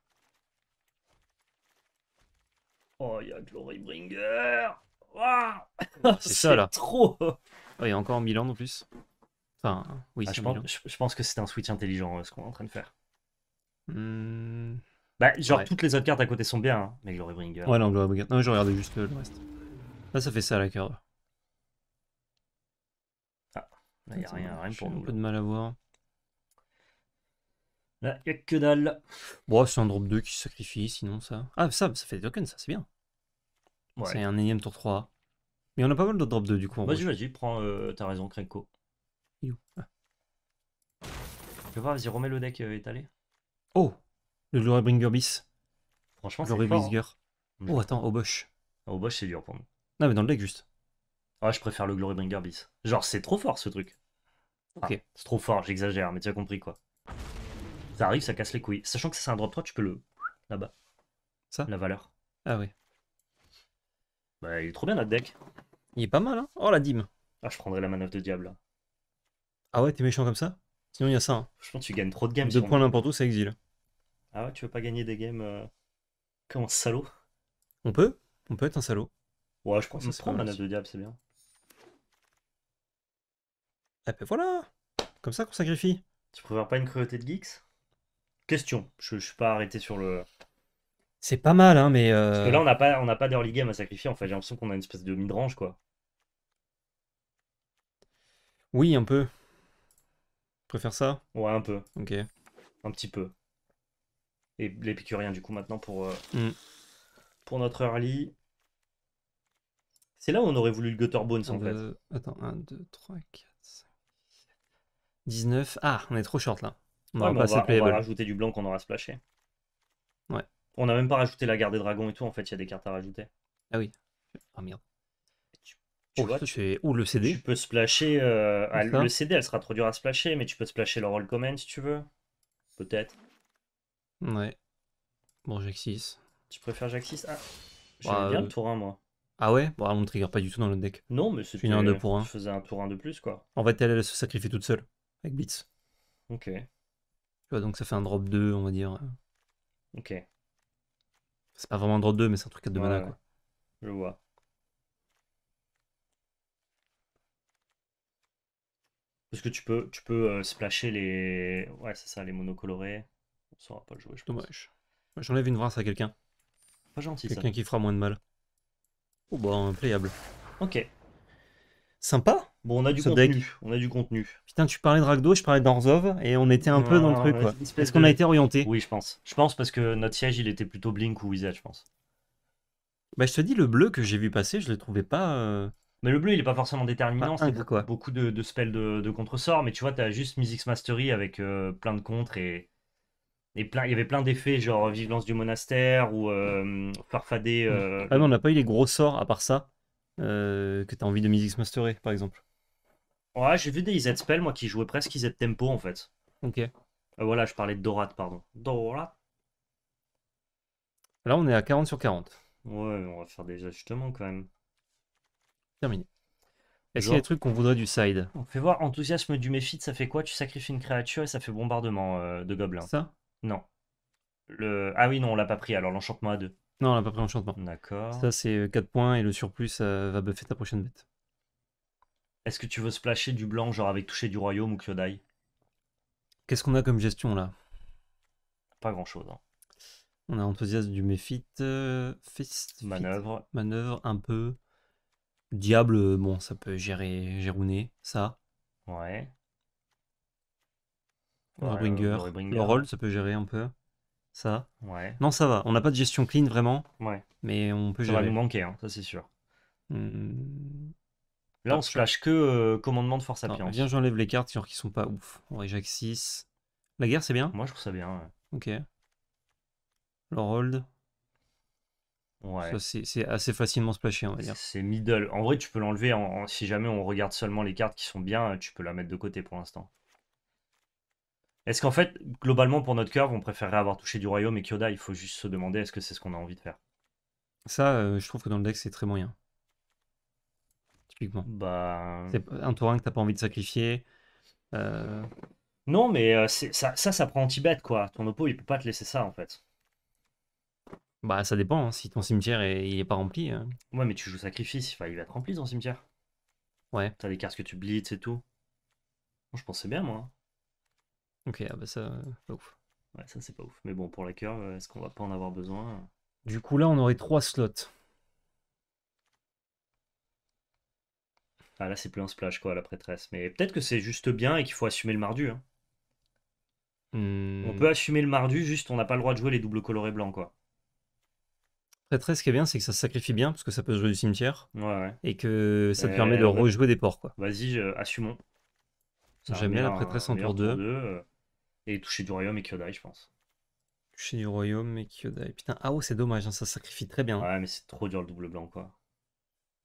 Oh, il y a Glorybringer. Waouh C'est ça, là. trop. Oh, il y a encore Milan en plus. Enfin, oui, ah, je, pense, que c'est un switch intelligent euh, ce qu'on est en train de faire. Hmm, bah, genre, toutes les autres cartes à côté sont bien, hein. mais Glorybringer. Ouais, non, Non, je regardais juste euh, le reste. Là, ça fait ça à la carte Ah, il y a rien, rien pour nous. un peu de mal à voir. Là, y a que dalle. Bon, c'est un drop 2 qui se sacrifie, sinon ça. Ah, ça, ça fait des tokens, ça, c'est bien. C'est un énième tour 3. Mais on a pas mal de drop 2 du coup. Vas-y, vas-y, prends. Euh, T'as raison, Krenko. Il est Je ah. vas-y, remets le deck euh, étalé. Oh Le Glorybringer bis. Franchement, c'est fort. Hein. Mm. Oh, attends, Oboche. Oboche, ah, c'est dur pour moi. Non, mais dans le deck, juste. Ouais, je préfère le Glorybringer bis. Genre, c'est trop fort, ce truc. Ok. c'est trop fort, j'exagère, mais tu as compris, quoi. Ça arrive, ça casse les couilles. Sachant que c'est un drop 3, tu peux le... Là-bas. Ça La valeur. Ah oui. Bah, il est trop bien, notre deck. Il est pas mal, hein Oh, la dîme. Ah, je prendrais la manœuvre de diable, là. Ah ouais, t'es méchant comme ça Sinon, il y a ça. Hein. pense que tu gagnes trop de games. De points n'importe où, c'est exil Ah ouais, tu veux pas gagner des games euh, comme un salaud On peut On peut être un salaud. Ouais, je pense que ça prend la de diable, c'est bien. Et eh puis ben voilà Comme ça qu'on sacrifie. Tu préfères pas une cruauté de geeks Question, je, suis pas arrêté sur le. C'est pas mal, hein, mais. Euh, Parce que là, on n'a pas, on a pas d'early game à sacrifier, en fait. J'ai l'impression qu'on a une espèce de mid quoi. Oui, un peu préfère ça Ouais, un peu. Ok. Un petit peu. Et l'épicurien, du coup, maintenant pour, euh, mm. pour notre early. C'est là où on aurait voulu le Gutterbones, en fait. Attends, 1, 2, 3, 4, 5, 19. Ah, on est trop short là. On, pas va, on va, rajouter du blanc qu'on aura splashé. Ouais. On n'a même pas rajouté la garde des dragons et tout, en fait, il y a des cartes à rajouter. Ah oui. Ah merde. Oh, ou le CD. Tu peux splasher. Euh, ah, le CD, elle sera trop dure à splasher, mais tu peux splasher le roll comment si tu veux. Peut-être. Ouais. Bon, Jack 6. Tu préfères Jack Ah, j'aime bah, bien euh, le tour 1, moi. Ah ouais Bon, on ne trigger pas du tout dans le deck. Non, mais c'est un 2 pour faisais un tour 1 de plus, quoi. En fait, elle, elle se sacrifie toute seule, avec Blitz. Ok. Tu vois, donc ça fait un drop 2, on va dire. Ok. C'est pas vraiment un drop 2, mais c'est un truc à deux mana, quoi. Je vois. Parce que tu peux, tu peux euh, splasher les. Ouais, c'est ça, les monocolorés. On ne saura pas le jouer, je pense. Dommage. Bah, j'enlève une race à quelqu'un. Pas gentil, ça. Quelqu'un qui fera moins de mal. Oh, bah, un playable. Ok. Sympa. Bon, on a du contenu. On a du contenu. Putain, tu parlais de Ragdo, je parlais d'Arzov et on était un peu dans le truc, quoi. Est-ce qu'on a été orienté Oui, je pense. Je pense parce que notre siège, il était plutôt Blink ou Wizard, je pense. Bah, je te dis, le bleu que j'ai vu passer, je le trouvais pas. Euh, mais le bleu, il est pas forcément déterminant. c'est beaucoup de, spells de, de contre Mais tu vois, tu as juste Music's Mastery avec euh, plein de contres et. plein, il y avait plein d'effets, genre vivance du monastère ou euh, farfader. Euh, ah, non, on n'a pas eu les gros sorts à part ça que tu as envie de music Mastery, par exemple. Ouais, j'ai vu des IZ spells, moi, qui jouaient presque IZ tempo, en fait. Ok. voilà, je parlais de Dorat, pardon. Dorat. Là, on est à 40 sur 40. Ouais, on va faire des ajustements quand même. Terminé. Est-ce qu'il y a des trucs qu'on voudrait du side On fait voir enthousiasme du méfit, ça fait quoi Tu sacrifies une créature et ça fait bombardement euh, de gobelins. Ça Non. Le... Ah oui, non, on l'a pas pris, alors l'enchantement à deux. Non, on l'a pas pris l'enchantement D'accord. Ça, c'est 4 euh, points et le surplus, va buffer ta prochaine bête. Est-ce que tu veux splasher du blanc, genre avec toucher du royaume ou Kyodai Qu'est-ce qu'on a comme gestion là Pas grand-chose. Hein. On a enthousiasme du méfit, euh, fist, manœuvre. Manœuvre un peu. Diable, euh, bon, ça peut gérer Gérounet. ça. Ouais. Lorbringer. ça peut gérer un peu. Ça. Ouais. Non, ça va. On n'a pas de gestion clean vraiment. Ouais. Mais on peut gérer. Ça va nous manquer, hein, ça c'est sûr. Hmm. Là, on se flash que euh, commandement de force à Viens, j'enlève les cartes genre, qui sont pas ouf. On réjac 6. La guerre, c'est bien Moi, je trouve ça bien. Ouais. Ok. Lorold. C'est assez facilement splashé, on va C'est middle. En vrai, tu peux l'enlever. si jamais on regarde seulement les cartes qui sont bien, euh, tu peux la mettre de côté pour l'instant. Est-ce qu'en fait, globalement, pour notre curve, on préférerait avoir touché du royaume et Kyoda Il faut juste se demander est-ce que c'est ce qu'on a envie de faire. Ça, euh, je trouve que dans le deck, c'est très moyen. Typiquement. Bah... Euh, c'est un tour 1 que t'as pas envie de sacrifier. Non, mais ça, ça, ça prend anti bête quoi. Ton oppo, il peut pas te laisser ça, en fait. Bah, ça dépend. Hein, si ton cimetière il est pas rempli. Hein. Ouais, mais tu joues sacrifice, il va être rempli ton cimetière. Ouais. T'as des cartes que tu blitz et tout. Moi, je pensais bien, moi. Hein. Ok, ah bah ça, euh, pas ouf. Ouais, ça, c'est pas ouf. Mais bon, pour la cœur, euh, est-ce qu'on va pas en avoir besoin Du coup, là, on aurait trois slots. Ah, là, c'est plus un splash, quoi, la prêtresse. Mais peut-être que c'est juste bien et qu'il faut assumer le mardu. hein. Hmm. On peut assumer le mardu, juste on n'a pas le droit de jouer les doubles colorés blancs, quoi. Prêtresse, ce qui est bien, c'est que ça sacrifie bien parce que ça peut jouer du cimetière et que ça te permet de euh, rejouer des ports. quoi. Vas-y, assumons. J'aime bien la prêtresse en tour 2. Euh, et toucher du royaume et Kyodai, je pense. Toucher du royaume et Kyodai. Putain, ah oh, c'est dommage, hein, ça sacrifie très bien. Ouais, mais c'est trop dur le double blanc, quoi.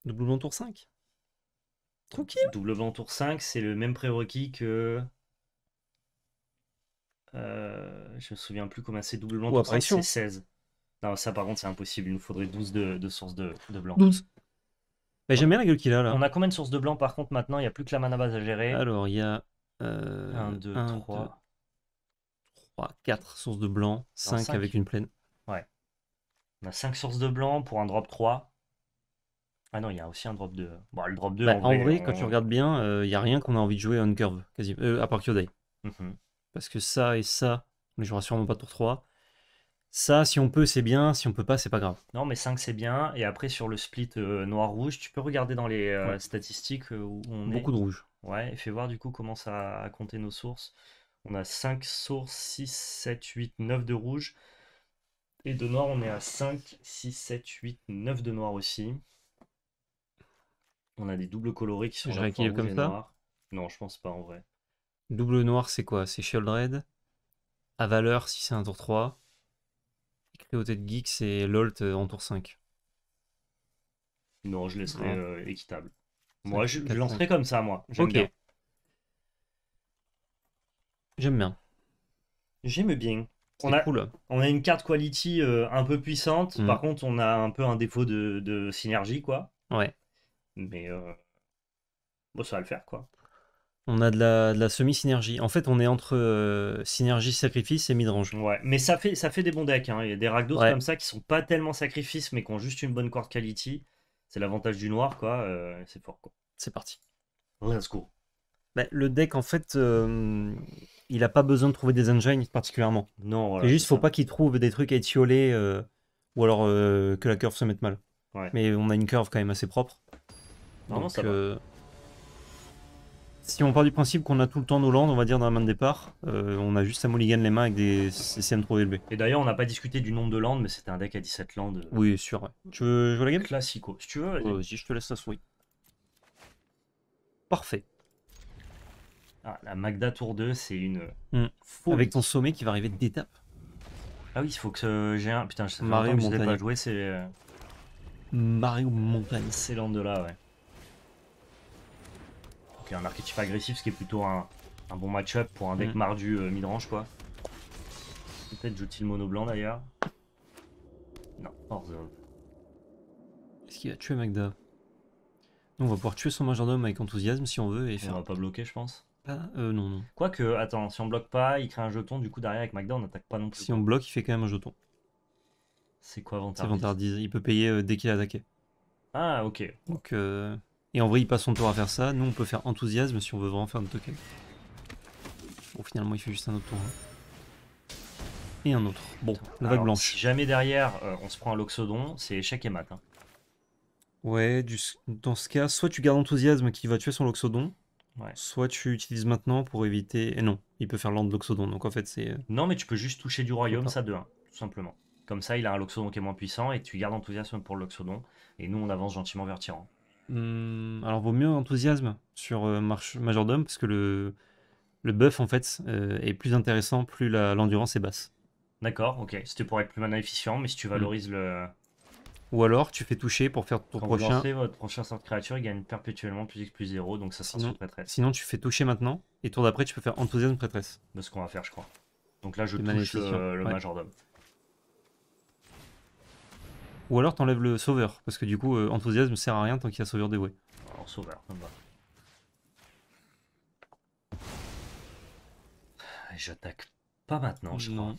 Double blanc tour 5 Tranquille. Double blanc tour 5, c'est le même prérequis que. Euh, je me souviens plus comment c'est double blanc tour 5, c'est 16. Non, ça par contre, c'est impossible. Il nous faudrait 12 de, de sources de, blanc. 12. J'aime bien la gueule qu'il a là. On a combien de sources de blanc par contre maintenant Il n'y a plus que la mana base à gérer. Alors, il y a. 1, 2, 3. 3, 4 sources de blanc, 5 avec une plaine. Ouais. On a 5 sources de blanc pour un drop 3. Ah non, il y a aussi un drop 2. le drop 2, bah, en, vrai, quand tu regardes bien, euh, il n'y a rien qu'on a envie de jouer on curve, quasi euh, à part Kyodai. Mhm. Parce que ça et ça, on les jouera sûrement pas pour 3 ça, si on peut, c'est bien, si on peut pas, c'est pas grave. Non, mais 5, c'est bien. Et après, sur le split euh, noir-rouge, tu peux regarder dans les euh, statistiques euh, où on est. Beaucoup de rouge. Ouais, et fais voir du coup comment ça a compté nos sources. On a 5 sources, 6, 7, 8, 9 de rouge. Et de noir, on est à 5, 6, 7, 8, 9 de noir aussi. On a des doubles colorés qui sont Je comme ça Non, je pense pas en vrai. Double noir, c'est quoi C'est Shield Red. À valeur, si c'est un tour 3 de Geeks et Lolt euh, en tour 5. Non, je laisserai euh, équitable. Moi, je, lancerai comme ça, moi. J'aime bien. J'aime bien. J'aime bien. On a, cool. on a une carte quality euh, un peu puissante. Mm. Par contre, on a un peu un défaut de, synergie, quoi. Ouais. Mais bon, ça va le faire, quoi. On a de la, semi-synergie. En fait, on est entre euh, synergie, sacrifice et midrange. Ouais, mais ça fait, ça fait des bons decks. Hein. Il y a des ragdos comme ça qui sont pas tellement sacrifices, mais qui ont juste une bonne corde quality. C'est l'avantage du noir, quoi. Euh, c'est fort, quoi. C'est parti. Let's bah, le deck, en fait, euh, il a pas besoin de trouver des engines particulièrement. Non, juste, faut pas qu'il trouve des trucs à étioler ou alors que la curve se mette mal. Ouais. Mais on a une curve quand même assez propre. Non, ça va si on part du principe qu'on a tout le temps nos landes, on va dire, dans la main de départ, euh, on a juste à mulligan les mains avec des cn trop élevés. Et d'ailleurs, on n'a pas discuté du nombre de landes, mais c'était un deck à 17 landes. Euh, oui, sûr. Ouais. Tu veux jouer la game Classico. Si tu veux, vas-y. Euh, je te laisse la souris. Parfait. Ah, la Magda tour 2, c'est une. Hmm. Avec ton sommet qui va arriver d'étape. Ah oui, il faut que j'ai un. Putain, je sais pas, c'est. Mario Montagne. C'est land de là, ouais. Ok, un archétype agressif, ce qui est plutôt un, bon match-up pour un deck mm. mardu mid euh, midrange quoi. Peut-être joue-t-il mono blanc d'ailleurs. Non, hors zone. Est-ce qu'il va tuer Magda on va pouvoir tuer son majordome avec enthousiasme si on veut et on faire. va pas bloquer je pense. Pas euh, non non. Quoique, attends, si on bloque pas, il crée un jeton, du coup derrière avec Magda on attaque pas non plus. Si on bloque, il fait quand même un jeton. C'est quoi Vantardise C'est Vantardise, il peut payer euh, dès qu'il a attaqué. Ah ok. Donc euh, et en vrai, il passe son tour à faire ça. Nous, on peut faire enthousiasme si on veut vraiment faire notre token. Bon, finalement, il fait juste un autre tour. Hein. Et un autre. Bon, la vague blanche. Si jamais derrière, euh, on se prend un loxodon, c'est échec et mat. Hein. Ouais, dans ce cas, soit tu gardes enthousiasme qui va tuer son loxodon, Soit tu utilises maintenant pour éviter. Et non, il peut faire l'an de Loxodon. Donc en fait, c'est. Euh, non, mais tu peux juste toucher du royaume, ça de 1, tout simplement. Comme ça, il a un Loxodon qui est moins puissant et tu gardes enthousiasme pour Loxodon. Et nous, on avance gentiment vers Tyran. Hum, alors, vaut mieux enthousiasme sur euh, marche, Majordome, parce que le, le buff, en fait, euh, est plus intéressant plus l'endurance est basse. D'accord, ok. C'était pour être plus efficient mais si tu mm. valorises le. Ou alors, tu fais toucher pour faire ton Quand vous lancez votre prochain sort de créature, il gagne perpétuellement plus X plus 0, donc ça Sinon- prêtresse. Sinon, tu fais toucher maintenant, et tour d'après, tu peux faire enthousiasme prêtresse. C'est ce qu'on va faire, je crois. Donc là, je touche le, hein. majordome. Ou alors t'enlèves le sauveur, parce que du coup, euh, enthousiasme sert à rien tant qu'il y a sauveur dévoué. Alors sauveur, on va. Ah, j'attaque pas maintenant, je crois.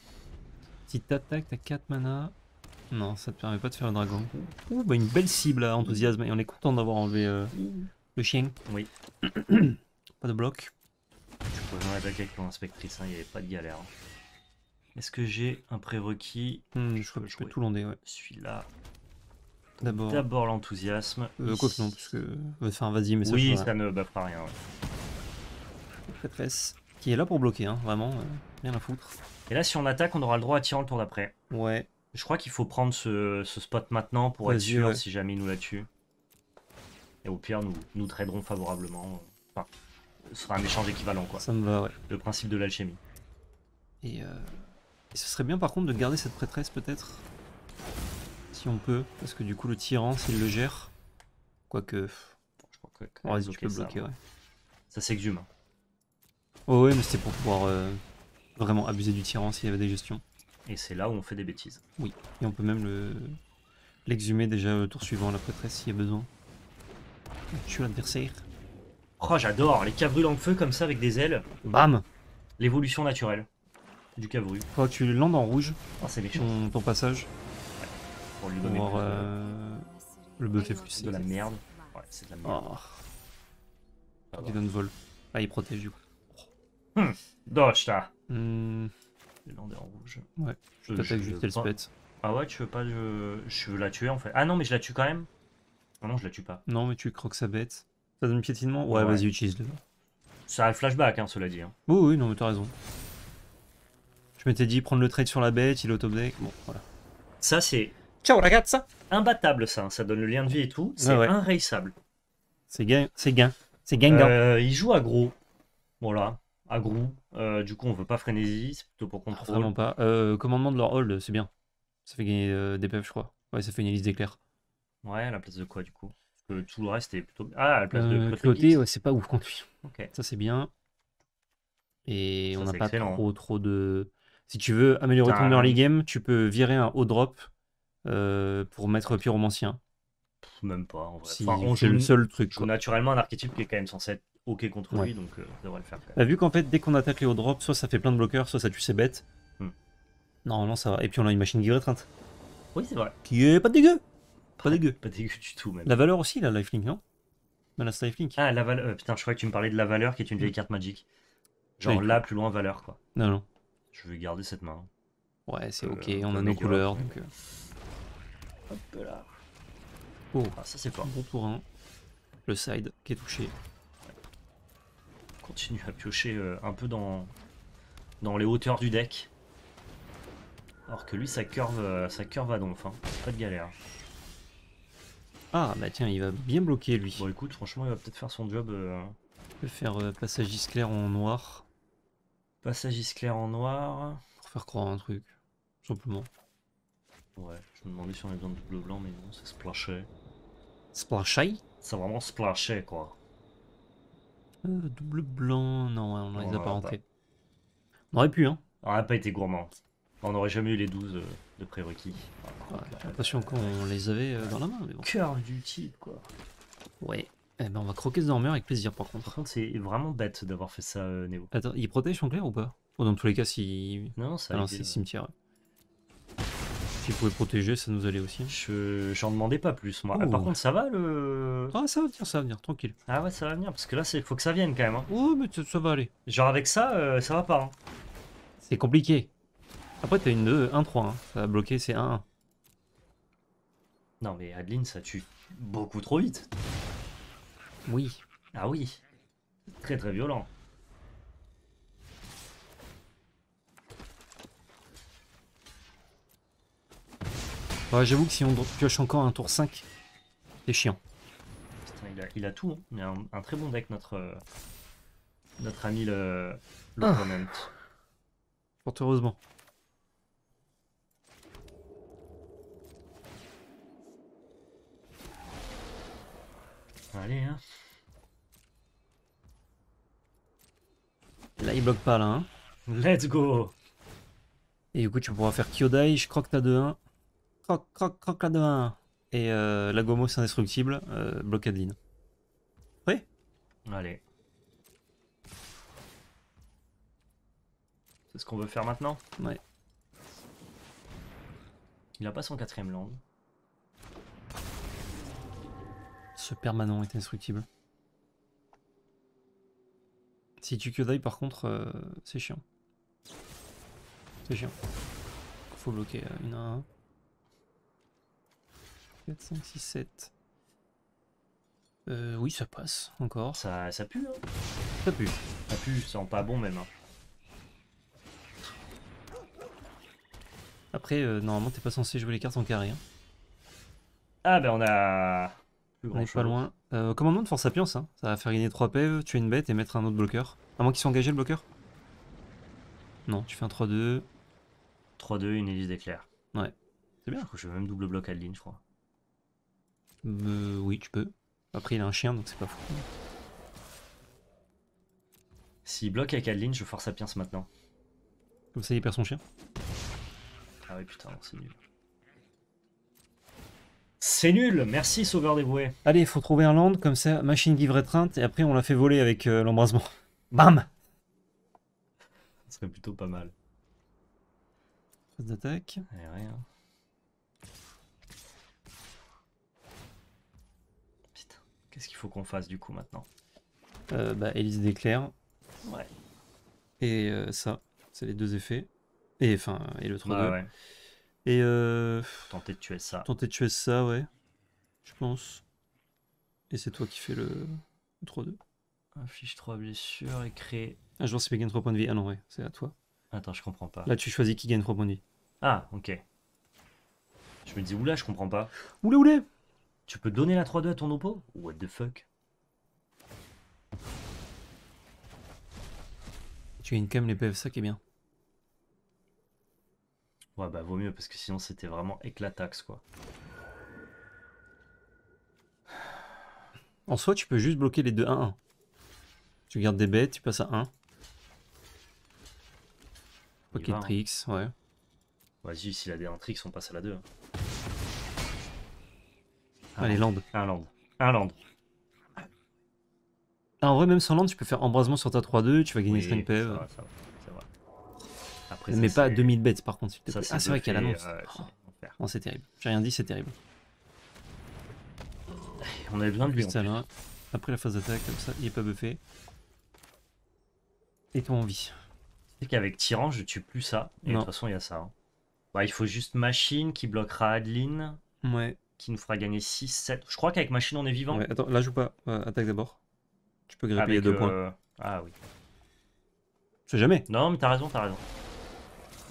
Si t'attaques, t'as 4 mana. Non, ça te permet pas de faire un dragon. Ouh, bah une belle cible à enthousiasme, et on est content d'avoir enlevé euh, le chien. Oui. pas de bloc. Je pouvais la attaquer avec l'inspectrice, inspectrice, hein, il n'y avait pas de galère. Hein. Est-ce que j'ai un prérequis hmm, Je, peux, tout lander, ouais. Celui-là. D'abord. D'abord l'enthousiasme. Euh, quoi que non, parce que. Euh, enfin, vas-y, mais ça. Oui, ça ne pas rien. Ouais. Qui est là pour bloquer, hein, vraiment. Bien euh, rien foutre. Et là, si on attaque, on aura le droit à tirer le tour d'après. Ouais. Je crois qu'il faut prendre ce, spot maintenant pour être sûr si jamais il nous la tue. Et au pire, nous, nous traderons favorablement. Enfin, ce sera un échange équivalent, quoi. Ça me va, ouais. Le principe de l'alchimie. Et euh, et ce serait bien par contre de garder cette prêtresse peut-être. Si on peut. Parce que du coup le tyran s'il le gère. Quoique. Je crois que, ça, s'exhume. ouais. Ça s'exhume. Oh ouais mais c'était pour pouvoir euh, vraiment abuser du tyran s'il y avait des gestions. Et c'est là où on fait des bêtises. Oui. Et on peut même le l'exhumer déjà le tour suivant la prêtresse s'il y a besoin. suis l'adversaire. Oh j'adore les cavrules en feu comme ça avec des ailes. Bam L'évolution naturelle du Cavru. Faudra que tu le landes en rouge. Oh, c'est méchant. Ton, passage. Ouais. Pour lui donner euh, le buff plus. C'est de la merde. Ouais, c'est de la merde. Ah. Ah, il donne vol. Ah, il protège du coup. Hmm. Je hmm. vais lander en rouge. Ouais, je euh, t'attaque le Ah ouais, tu veux pas je Je veux la tuer en fait. Ah non, mais je la tue quand même. Ah non, je la tue pas. Non, mais tu croques sa bête. Ça donne piétinement Ouais, vas-y, utilise-le. Ça a le flashback, hein, cela dit. Hein. Oui, oui, non, mais t'as raison. Je m'étais dit prendre le trade sur la bête, il deck, Bon, voilà. Ça, c'est. Ciao, ça, Imbattable, ça. Ça donne le lien de vie et tout. C'est ah C'est gain. C'est gain. C'est gain, euh, il joue aggro. Voilà. Aggro. Euh, du coup, on veut pas frénésie. C'est plutôt pour ah, comprendre. vraiment pas. Euh, commandement de leur hold, c'est bien. Ça fait gagner des PF, je crois. Ouais, ça fait une liste d'éclair. Ouais, à la place de quoi, du coup Parce que tout le reste est plutôt. Ah, à la place de. Côté, c'est pas ouf conduire. Ok. Ça, c'est bien. Et on n'a pas trop, trop de si tu veux améliorer ton early game, tu peux virer un haut drop euh, pour mettre pyromancien. même pas. En vrai. Si, le seul truc. Naturellement, un archétype qui est quand même censé être OK contre lui, donc euh, on devrait le faire. Bah, vu qu'en fait, dès qu'on attaque les haut drops, soit ça fait plein de bloqueurs, soit ça tue ses bêtes. Hmm. Normalement, ça va. Et puis on a une machine qui rétreinte. Oui, c'est vrai. Qui est pas dégueu. Pas, dégueu. Pas dégueu du tout, même. La valeur aussi, la lifelink, non la lifelink. Ah, la valeur. putain, je croyais que tu me parlais de la valeur qui est une vieille hmm. carte magique. Genre là, plus loin, valeur, quoi. Non, non. Je vais garder cette main. Ouais, c'est euh, ok, on a nos couleurs. Donc... Euh. Hop là. Oh, ah, ça c'est pas. Bon pour Le side qui est touché. Continue à piocher euh, un peu dans, dans les hauteurs du deck. Alors que lui, sa curve, sa à donf, hein. pas de galère. Ah bah tiens, il va bien bloquer lui. Bon écoute, franchement, il va peut-être faire son job. Je vais faire passage clair en noir. Passage clair en noir. Pour faire croire un truc, simplement. Ouais, je me demandais si on avait besoin de double blanc, mais non, c'est splashé. Splashé ça vraiment splashé, quoi. Euh, double blanc, non, on les a pas bah. rentrés. On aurait pu, hein. On n'aurait pas été gourmand. On n'aurait jamais eu les 12 euh, de prérequis. J'ai l'impression qu'on les avait euh, dans la main, mais bon. Cœur du type, quoi. Ouais. Eh ben, on va croquer ce dormeur avec plaisir, par contre. Par contre, c'est vraiment bête d'avoir fait ça, euh, Néo. Attends, il protège en clair ou pas oh, Dans tous les cas, si. Non, ça. Ah Alors c'est cimetière. S'il pouvait protéger, ça nous allait aussi. Hein. Je j'en demandais pas plus, moi. Ah, par contre, ça va le. Ah, ça va venir, ça va venir, tranquille. Ah ouais, ça va venir, parce que là, il faut que ça vienne quand même. Oh, mais ça, va aller. Genre, avec ça, euh, ça va pas. Hein. C'est compliqué. Après, t'as une 2, 1, 3. Ça va bloquer, c'est 1, 1. Non, mais Adeline, ça tue beaucoup trop vite. Oui. Ah oui. Très très violent. Bah j'avoue que si on pioche encore un tour 5, c'est chiant. il, a, tout, mais hein. un, très bon deck notre, euh, notre ami le, le ah. Fort heureusement. Allez hein. Là, il bloque pas, là, hein. Let's go Et du coup, tu pourras faire Kyodai, je croque t'as 2-1. Croc, croc, croc la 2-1. Et euh, la Gomo, c'est indestructible. Euh, blocade Oui? Oui Allez. C'est ce qu'on veut faire maintenant Ouais. Il a pas son quatrième langue. Ce permanent est instructible. Si tu Kyodai par contre, euh, c'est chiant. C'est chiant. Faut bloquer euh, une à 4, 5, 6, 7. oui, ça passe encore. Ça, ça pue, hein Ça pue. Ça pue, ça sent pas bon même. Hein. Après, euh, normalement, t'es pas censé jouer les cartes en carré. Hein. Ah, ben on a. On est pas loin. Euh, commandement de Force Sapiens, hein. ça va faire gagner 3 pèves, e tuer une bête et mettre un autre bloqueur. À moins qu'ils soient engagés le bloqueur Non, tu fais un 3-2. 3-2, une hélice d'éclair. Ouais. C'est bien. Je, je vais même double bloc à ligne, je crois. Euh, oui, tu peux. Après, il a un chien, donc c'est pas fou. S'il bloque avec Adeline, je force Sapiens maintenant. Comme ça, il perd son chien. Ah oui, putain, c'est nul. C'est nul, merci Sauveur dévoué. Bouées. Allez, faut trouver un land comme ça, machine vivre étreinte, et après on la fait voler avec euh, l'embrasement. Bam Ce serait plutôt pas mal. Phase d'attaque. Eh, rien. Putain, qu'est-ce qu'il faut qu'on fasse du coup maintenant euh, Bah, hélice d'éclair. Ouais. Et euh, ça, c'est les deux effets. Et enfin, et le 3-2. Bah, ouais. Et euh... tenter de tuer ça. Tenter de tuer ça, ouais. Je pense. Et c'est toi qui fais le, 3-2. Affiche 3 blessures et crée. Un joueur CP gagne 3 points de vie. Ah non, ouais, c'est à toi. Attends, je comprends pas. Là, tu choisis qui gagne 3 points de vie. Ah, ok. Je me dis, oula, je comprends pas. Oula, oula Tu peux donner la 3-2 à ton oppo What the fuck Tu gagnes quand même les ça qui est bien. Ouais, bah vaut mieux, parce que sinon c'était vraiment éclatax quoi. En soit tu peux juste bloquer les deux 1-1. Tu gardes des bêtes, tu passes à 1. Pocket va, hein. tricks, ouais. Vas-y, si la des 1 tricks, on passe à la 2. Allez, land. Un land. Un land. Ah, en vrai, même sans land, tu peux faire embrasement sur ta 3-2, tu vas gagner une 5 mais pas 2000 bêtes par contre, ah, c'est vrai qu'elle annonce. Euh, oh. c'est terrible. J'ai rien dit, c'est terrible. On a besoin de lui. Après la phase d'attaque, comme ça, il est pas buffé. Et ton envie vie. C'est qu'avec Tyran, je tue plus ça. de toute façon, il y a ça. Hein. Bah, il faut juste Machine qui bloquera Adeline. Ouais. Qui nous fera gagner 6, 7. Je crois qu'avec Machine, on est vivant. Ouais, attends, là, joue pas. Euh, attaque d'abord. Tu peux gripper les deux points. Euh, ah oui. tu sais jamais. Non, mais t'as raison, t'as raison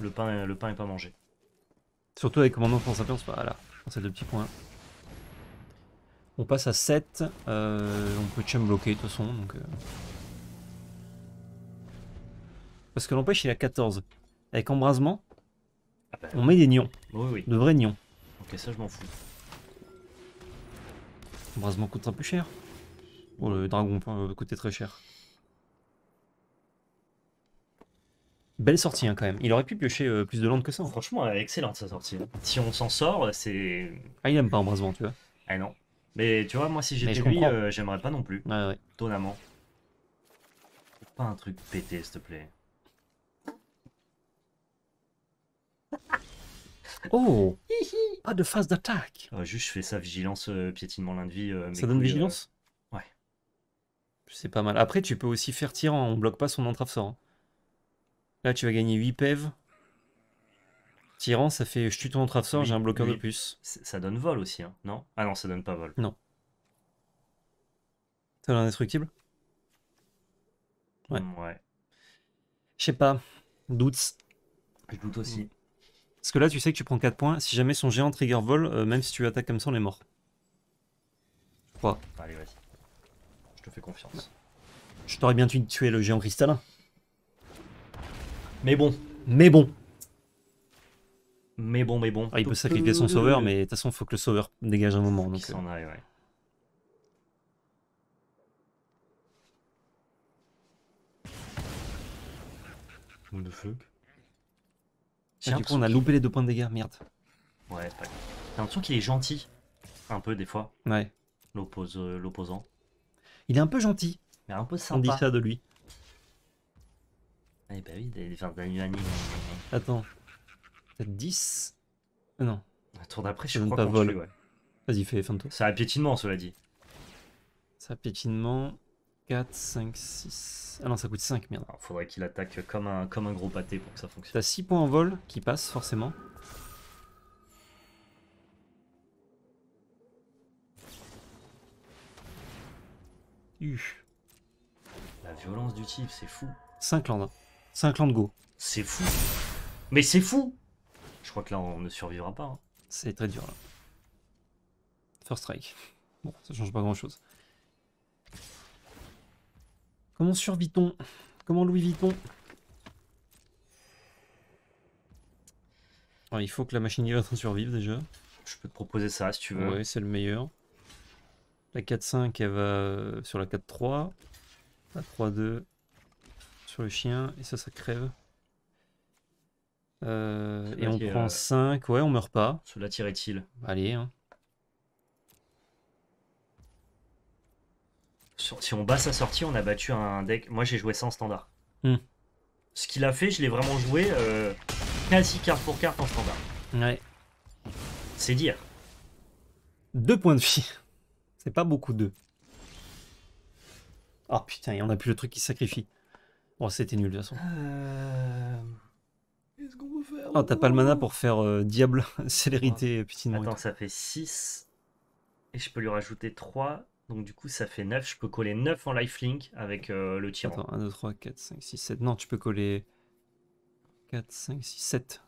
le pain, le pain est pas mangé. Surtout avec Commandant France pas voilà, c'est le petit point. On passe à 7, euh, on peut chum bloquer de toute façon, donc... Euh. Parce que l'empêche il a 14. Avec embrasement, ah bah. on met des nions. De vrais nions. Ok, ça je m'en fous. Embrasement coûte un peu cher. Bon, le dragon peut coûter très cher. Belle sortie hein, quand même. Il aurait pu piocher euh, plus de landes que ça. Hein. Franchement, excellente sa sortie. Hein. Si on s'en sort, c'est. Ah, il aime pas embrasement, tu vois. Ah non. Mais tu vois, moi, si j'étais lui, euh, j'aimerais pas non plus. Ouais, ouais, Pas un truc pété, s'il te plaît. oh Pas de phase d'attaque ah, Juste, je fais ça vigilance, euh, piétinement l'un de vie. ça donne vigilance Ouais. C'est pas mal. Après, tu peux aussi faire tirant. On bloque pas son entrave sort. Là, tu vas gagner 8 PEV. Tyran, ça fait je tue ton entrave sort, j'ai un bloqueur de plus. Ça donne vol aussi, hein, non Ah non, ça donne pas vol. Non. T'as l'indestructible Ouais. Mm, ouais. Je sais pas. Doute. Je doute aussi. Mm. Parce que là, tu sais que tu prends 4 points. Si jamais son géant trigger vol, euh, même si tu attaques comme ça, on est mort. Quoi Allez, vas-y. Je te fais confiance. Je t'aurais bien tué le géant cristallin. Mais bon. Mais bon. Mais bon, mais bon. Ah, il peut sacrifier son sauveur, mais de toute façon, il faut que le sauveur dégage un moment. Donc, euh. s'en aille, ouais. What the fuck Tiens, on a loupé les deux points de dégâts, merde. Ouais, pas grave. J'ai l'impression qu'il est gentil, un peu, des fois. Ouais. Euh, l'opposant. Il est un peu gentil. Mais un peu sympa. On dit ça de lui. Eh bah oui, des virgules Attends. Peut-être 10 euh, Non. La tour d'après, je crois pas Vas-y, fais fin de Ça a piétinement, cela dit. Ça a piétinement. 4, 5, 6. Ah non, ça coûte 5, merde. Ah, faudrait qu'il attaque comme un, comme un gros pâté pour que ça fonctionne. T'as 6 points en vol qui passent, forcément. La violence du type, c'est fou. 5 landes de go. C'est fou. Mais c'est fou Je crois que là, on ne survivra pas. Hein. C'est très dur, là. First strike. Bon, ça change pas grand-chose. Comment survit-on Comment Louis vit-on ah, Il faut que la machine en survive, déjà. Je peux te proposer ça, si tu veux. Oui, c'est le meilleur. La 4-5, elle va sur la 4-3. La 3-2, sur le chien et ça, ça crève. Euh, et on prend 5, euh, ouais, on meurt pas. Cela tirait-il Allez. Hein. Si on bat sa sortie, on a battu un deck. Moi, j'ai joué sans standard. Hmm. Ce qu'il a fait, je l'ai vraiment joué euh, quasi carte pour carte en standard. Ouais. C'est dire. Deux points de vie. C'est pas beaucoup, deux. Oh putain, et on a plus le truc qui sacrifie. Bon, oh, c'était nul de toute façon. Euh... Qu'est-ce qu'on peut faire Ah, t'as pas le mana pour faire euh, Diable, Célérité, puis Petit Attends, ça fait 6. Et je peux lui rajouter 3. Donc du coup, ça fait 9. Je peux coller 9 en lifelink avec euh, le tir Attends, 1, 2, 3, 4, 5, 6, 7. Non, tu peux coller 4, 5, 6, 7.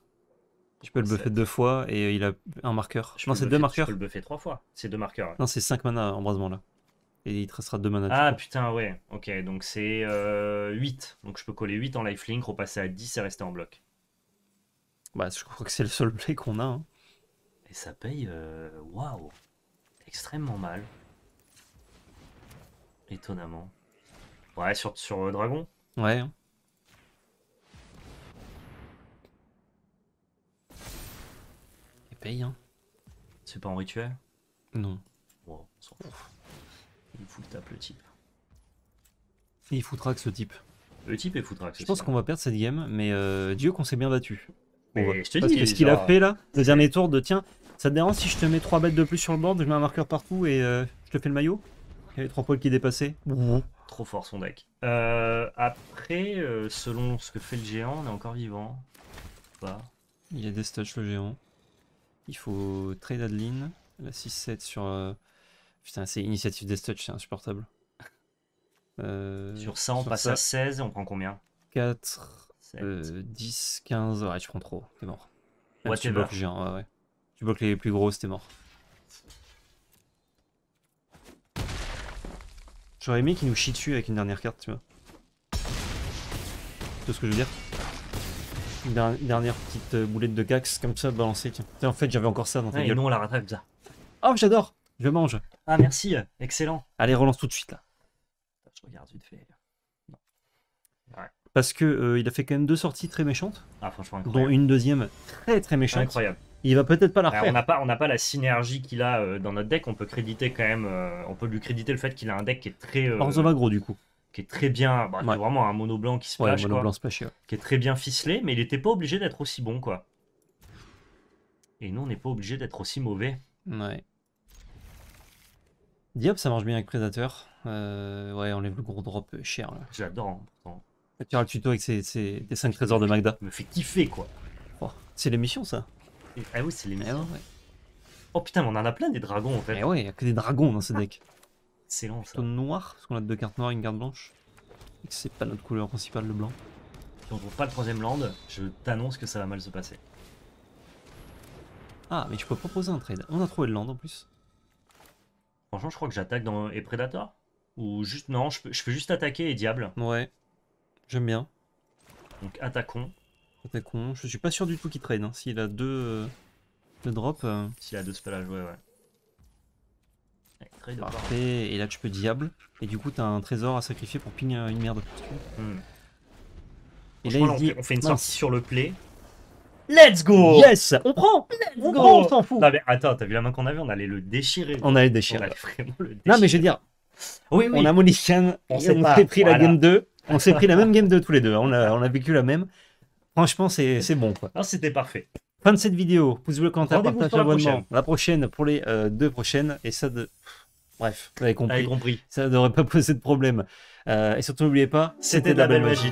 Tu peux le buffer deux fois et il a un marqueur. Je non, c'est deux marqueurs. Tu peux le buffer trois fois. C'est deux marqueurs. Non, c'est 5 mana, embrasement là et il tracera deux manas. Ah putain, ouais, ok, donc c'est euh, 8. Donc je peux coller 8 en lifelink, repasser à 10 et rester en bloc. Bah, je crois que c'est le seul play qu'on a. Hein. Et ça paye, euh, waouh, extrêmement mal. Étonnamment. Ouais, sur, sur euh, Dragon Ouais. et paye, hein. C'est pas en rituel Non. Wow, il tape le type. Il foutra que ce type. Le type est foutraque. Je pense qu'on va perdre cette game, mais euh, Dieu qu'on s'est bien battu. Parce ce qu'il a fait là, le dernier tour de tiens, ça te dérange si je te mets trois bêtes de plus sur le bord, je mets un marqueur partout et euh, je te fais le maillot Il y avait trois poils qui dépassaient. Trop fort son deck. Euh, après, selon ce que fait le géant, on est encore vivant. Il y a des stages le géant. Il faut trade Adeline, la 6-7 sur Putain, c'est Initiative Death c'est insupportable. Euh, sur ça, on passe à 16 on prend combien 4, 10, 15. Ouais, tu prends trop, t'es mort. Ah, ouais, tu bloques ouais, Tu bloques les plus grosses, t'es mort. J'aurais aimé qu'il nous chie dessus avec une dernière carte, tu vois. C'est ce que je veux dire. Une dernière petite euh, boulette de gax comme ça balancée. Tiens. En fait, j'avais encore ça dans ta ouais, on la rattrape, ça. Oh, j'adore je mange. Ah, merci. Excellent. Allez, relance tout de suite, là. Je regarde vite fait. Parce que euh, il a fait quand même deux sorties très méchantes. Ah, franchement, incroyable. Dont une deuxième très très méchante. Incroyable. Il va peut-être pas la refaire. on n'a pas, pas la synergie qu'il a euh, dans notre deck. On peut créditer quand même, euh, on peut lui créditer le fait qu'il a un deck qui est très. Euh, gros du coup. Qui est très bien, bah, vraiment un mono blanc qui se ouais, mono blanc Qui est très bien ficelé, mais il n'était pas obligé d'être aussi bon quoi. Et nous, on n'est pas obligé d'être aussi mauvais. Ouais. Diop, ça marche bien avec Predator. Euh, ouais, enlève le gros drop cher. là. J'adore, Tu as le tuto avec ses, 5 trésors de Magda. me fait kiffer, quoi. Oh, c'est l'émission, ça. Ah oui, c'est les eh Oh putain, mais on en a plein des dragons, en fait. Mais eh ouais, y a que des dragons dans ce ah. deck. C'est long ça. noir, parce qu'on a deux cartes noires et une carte blanche. Et c'est pas notre couleur principale, le blanc. Si on trouve pas le troisième land, je t'annonce que ça va mal se passer. Ah, mais tu peux proposer un trade. On a trouvé le land en plus. Franchement, je crois que j'attaque dans. Et Predator Ou juste. Non, je peux, juste attaquer et Diable. Ouais. J'aime bien. Donc attaquons. Attaquons. Je suis pas sûr du tout qu'il trade. Hein. S'il a deux, euh, drops. Euh. S'il a deux spells ouais, ouais. ouais trade Parfait. Et là, tu peux diable. Et du coup, t'as un trésor à sacrifier pour ping euh, une merde. Hmm. Et là, on, dit... on fait une sortie sur le play. Let's go Yes On prend Let's On go. prend, on s'en fout Non mais attends, t'as vu la main qu'on avait On allait le déchirer. On allait le déchirer. vraiment le déchirer. Non mais je veux dire, oui, oui. on a Monishan, on, s'est pris la game 2, on s'est pris la même game 2 tous les deux, hein. on a, on a vécu la même. Franchement, c'est bon quoi. C'était parfait. Fin de cette vidéo, pouce bleu commentaire, partage abonnement. La prochaine pour les euh, deux prochaines, et ça de... Bref, vous avez compris. Ça n'aurait pas posé de problème. Euh, et surtout, n'oubliez pas, c'était de la belle magie.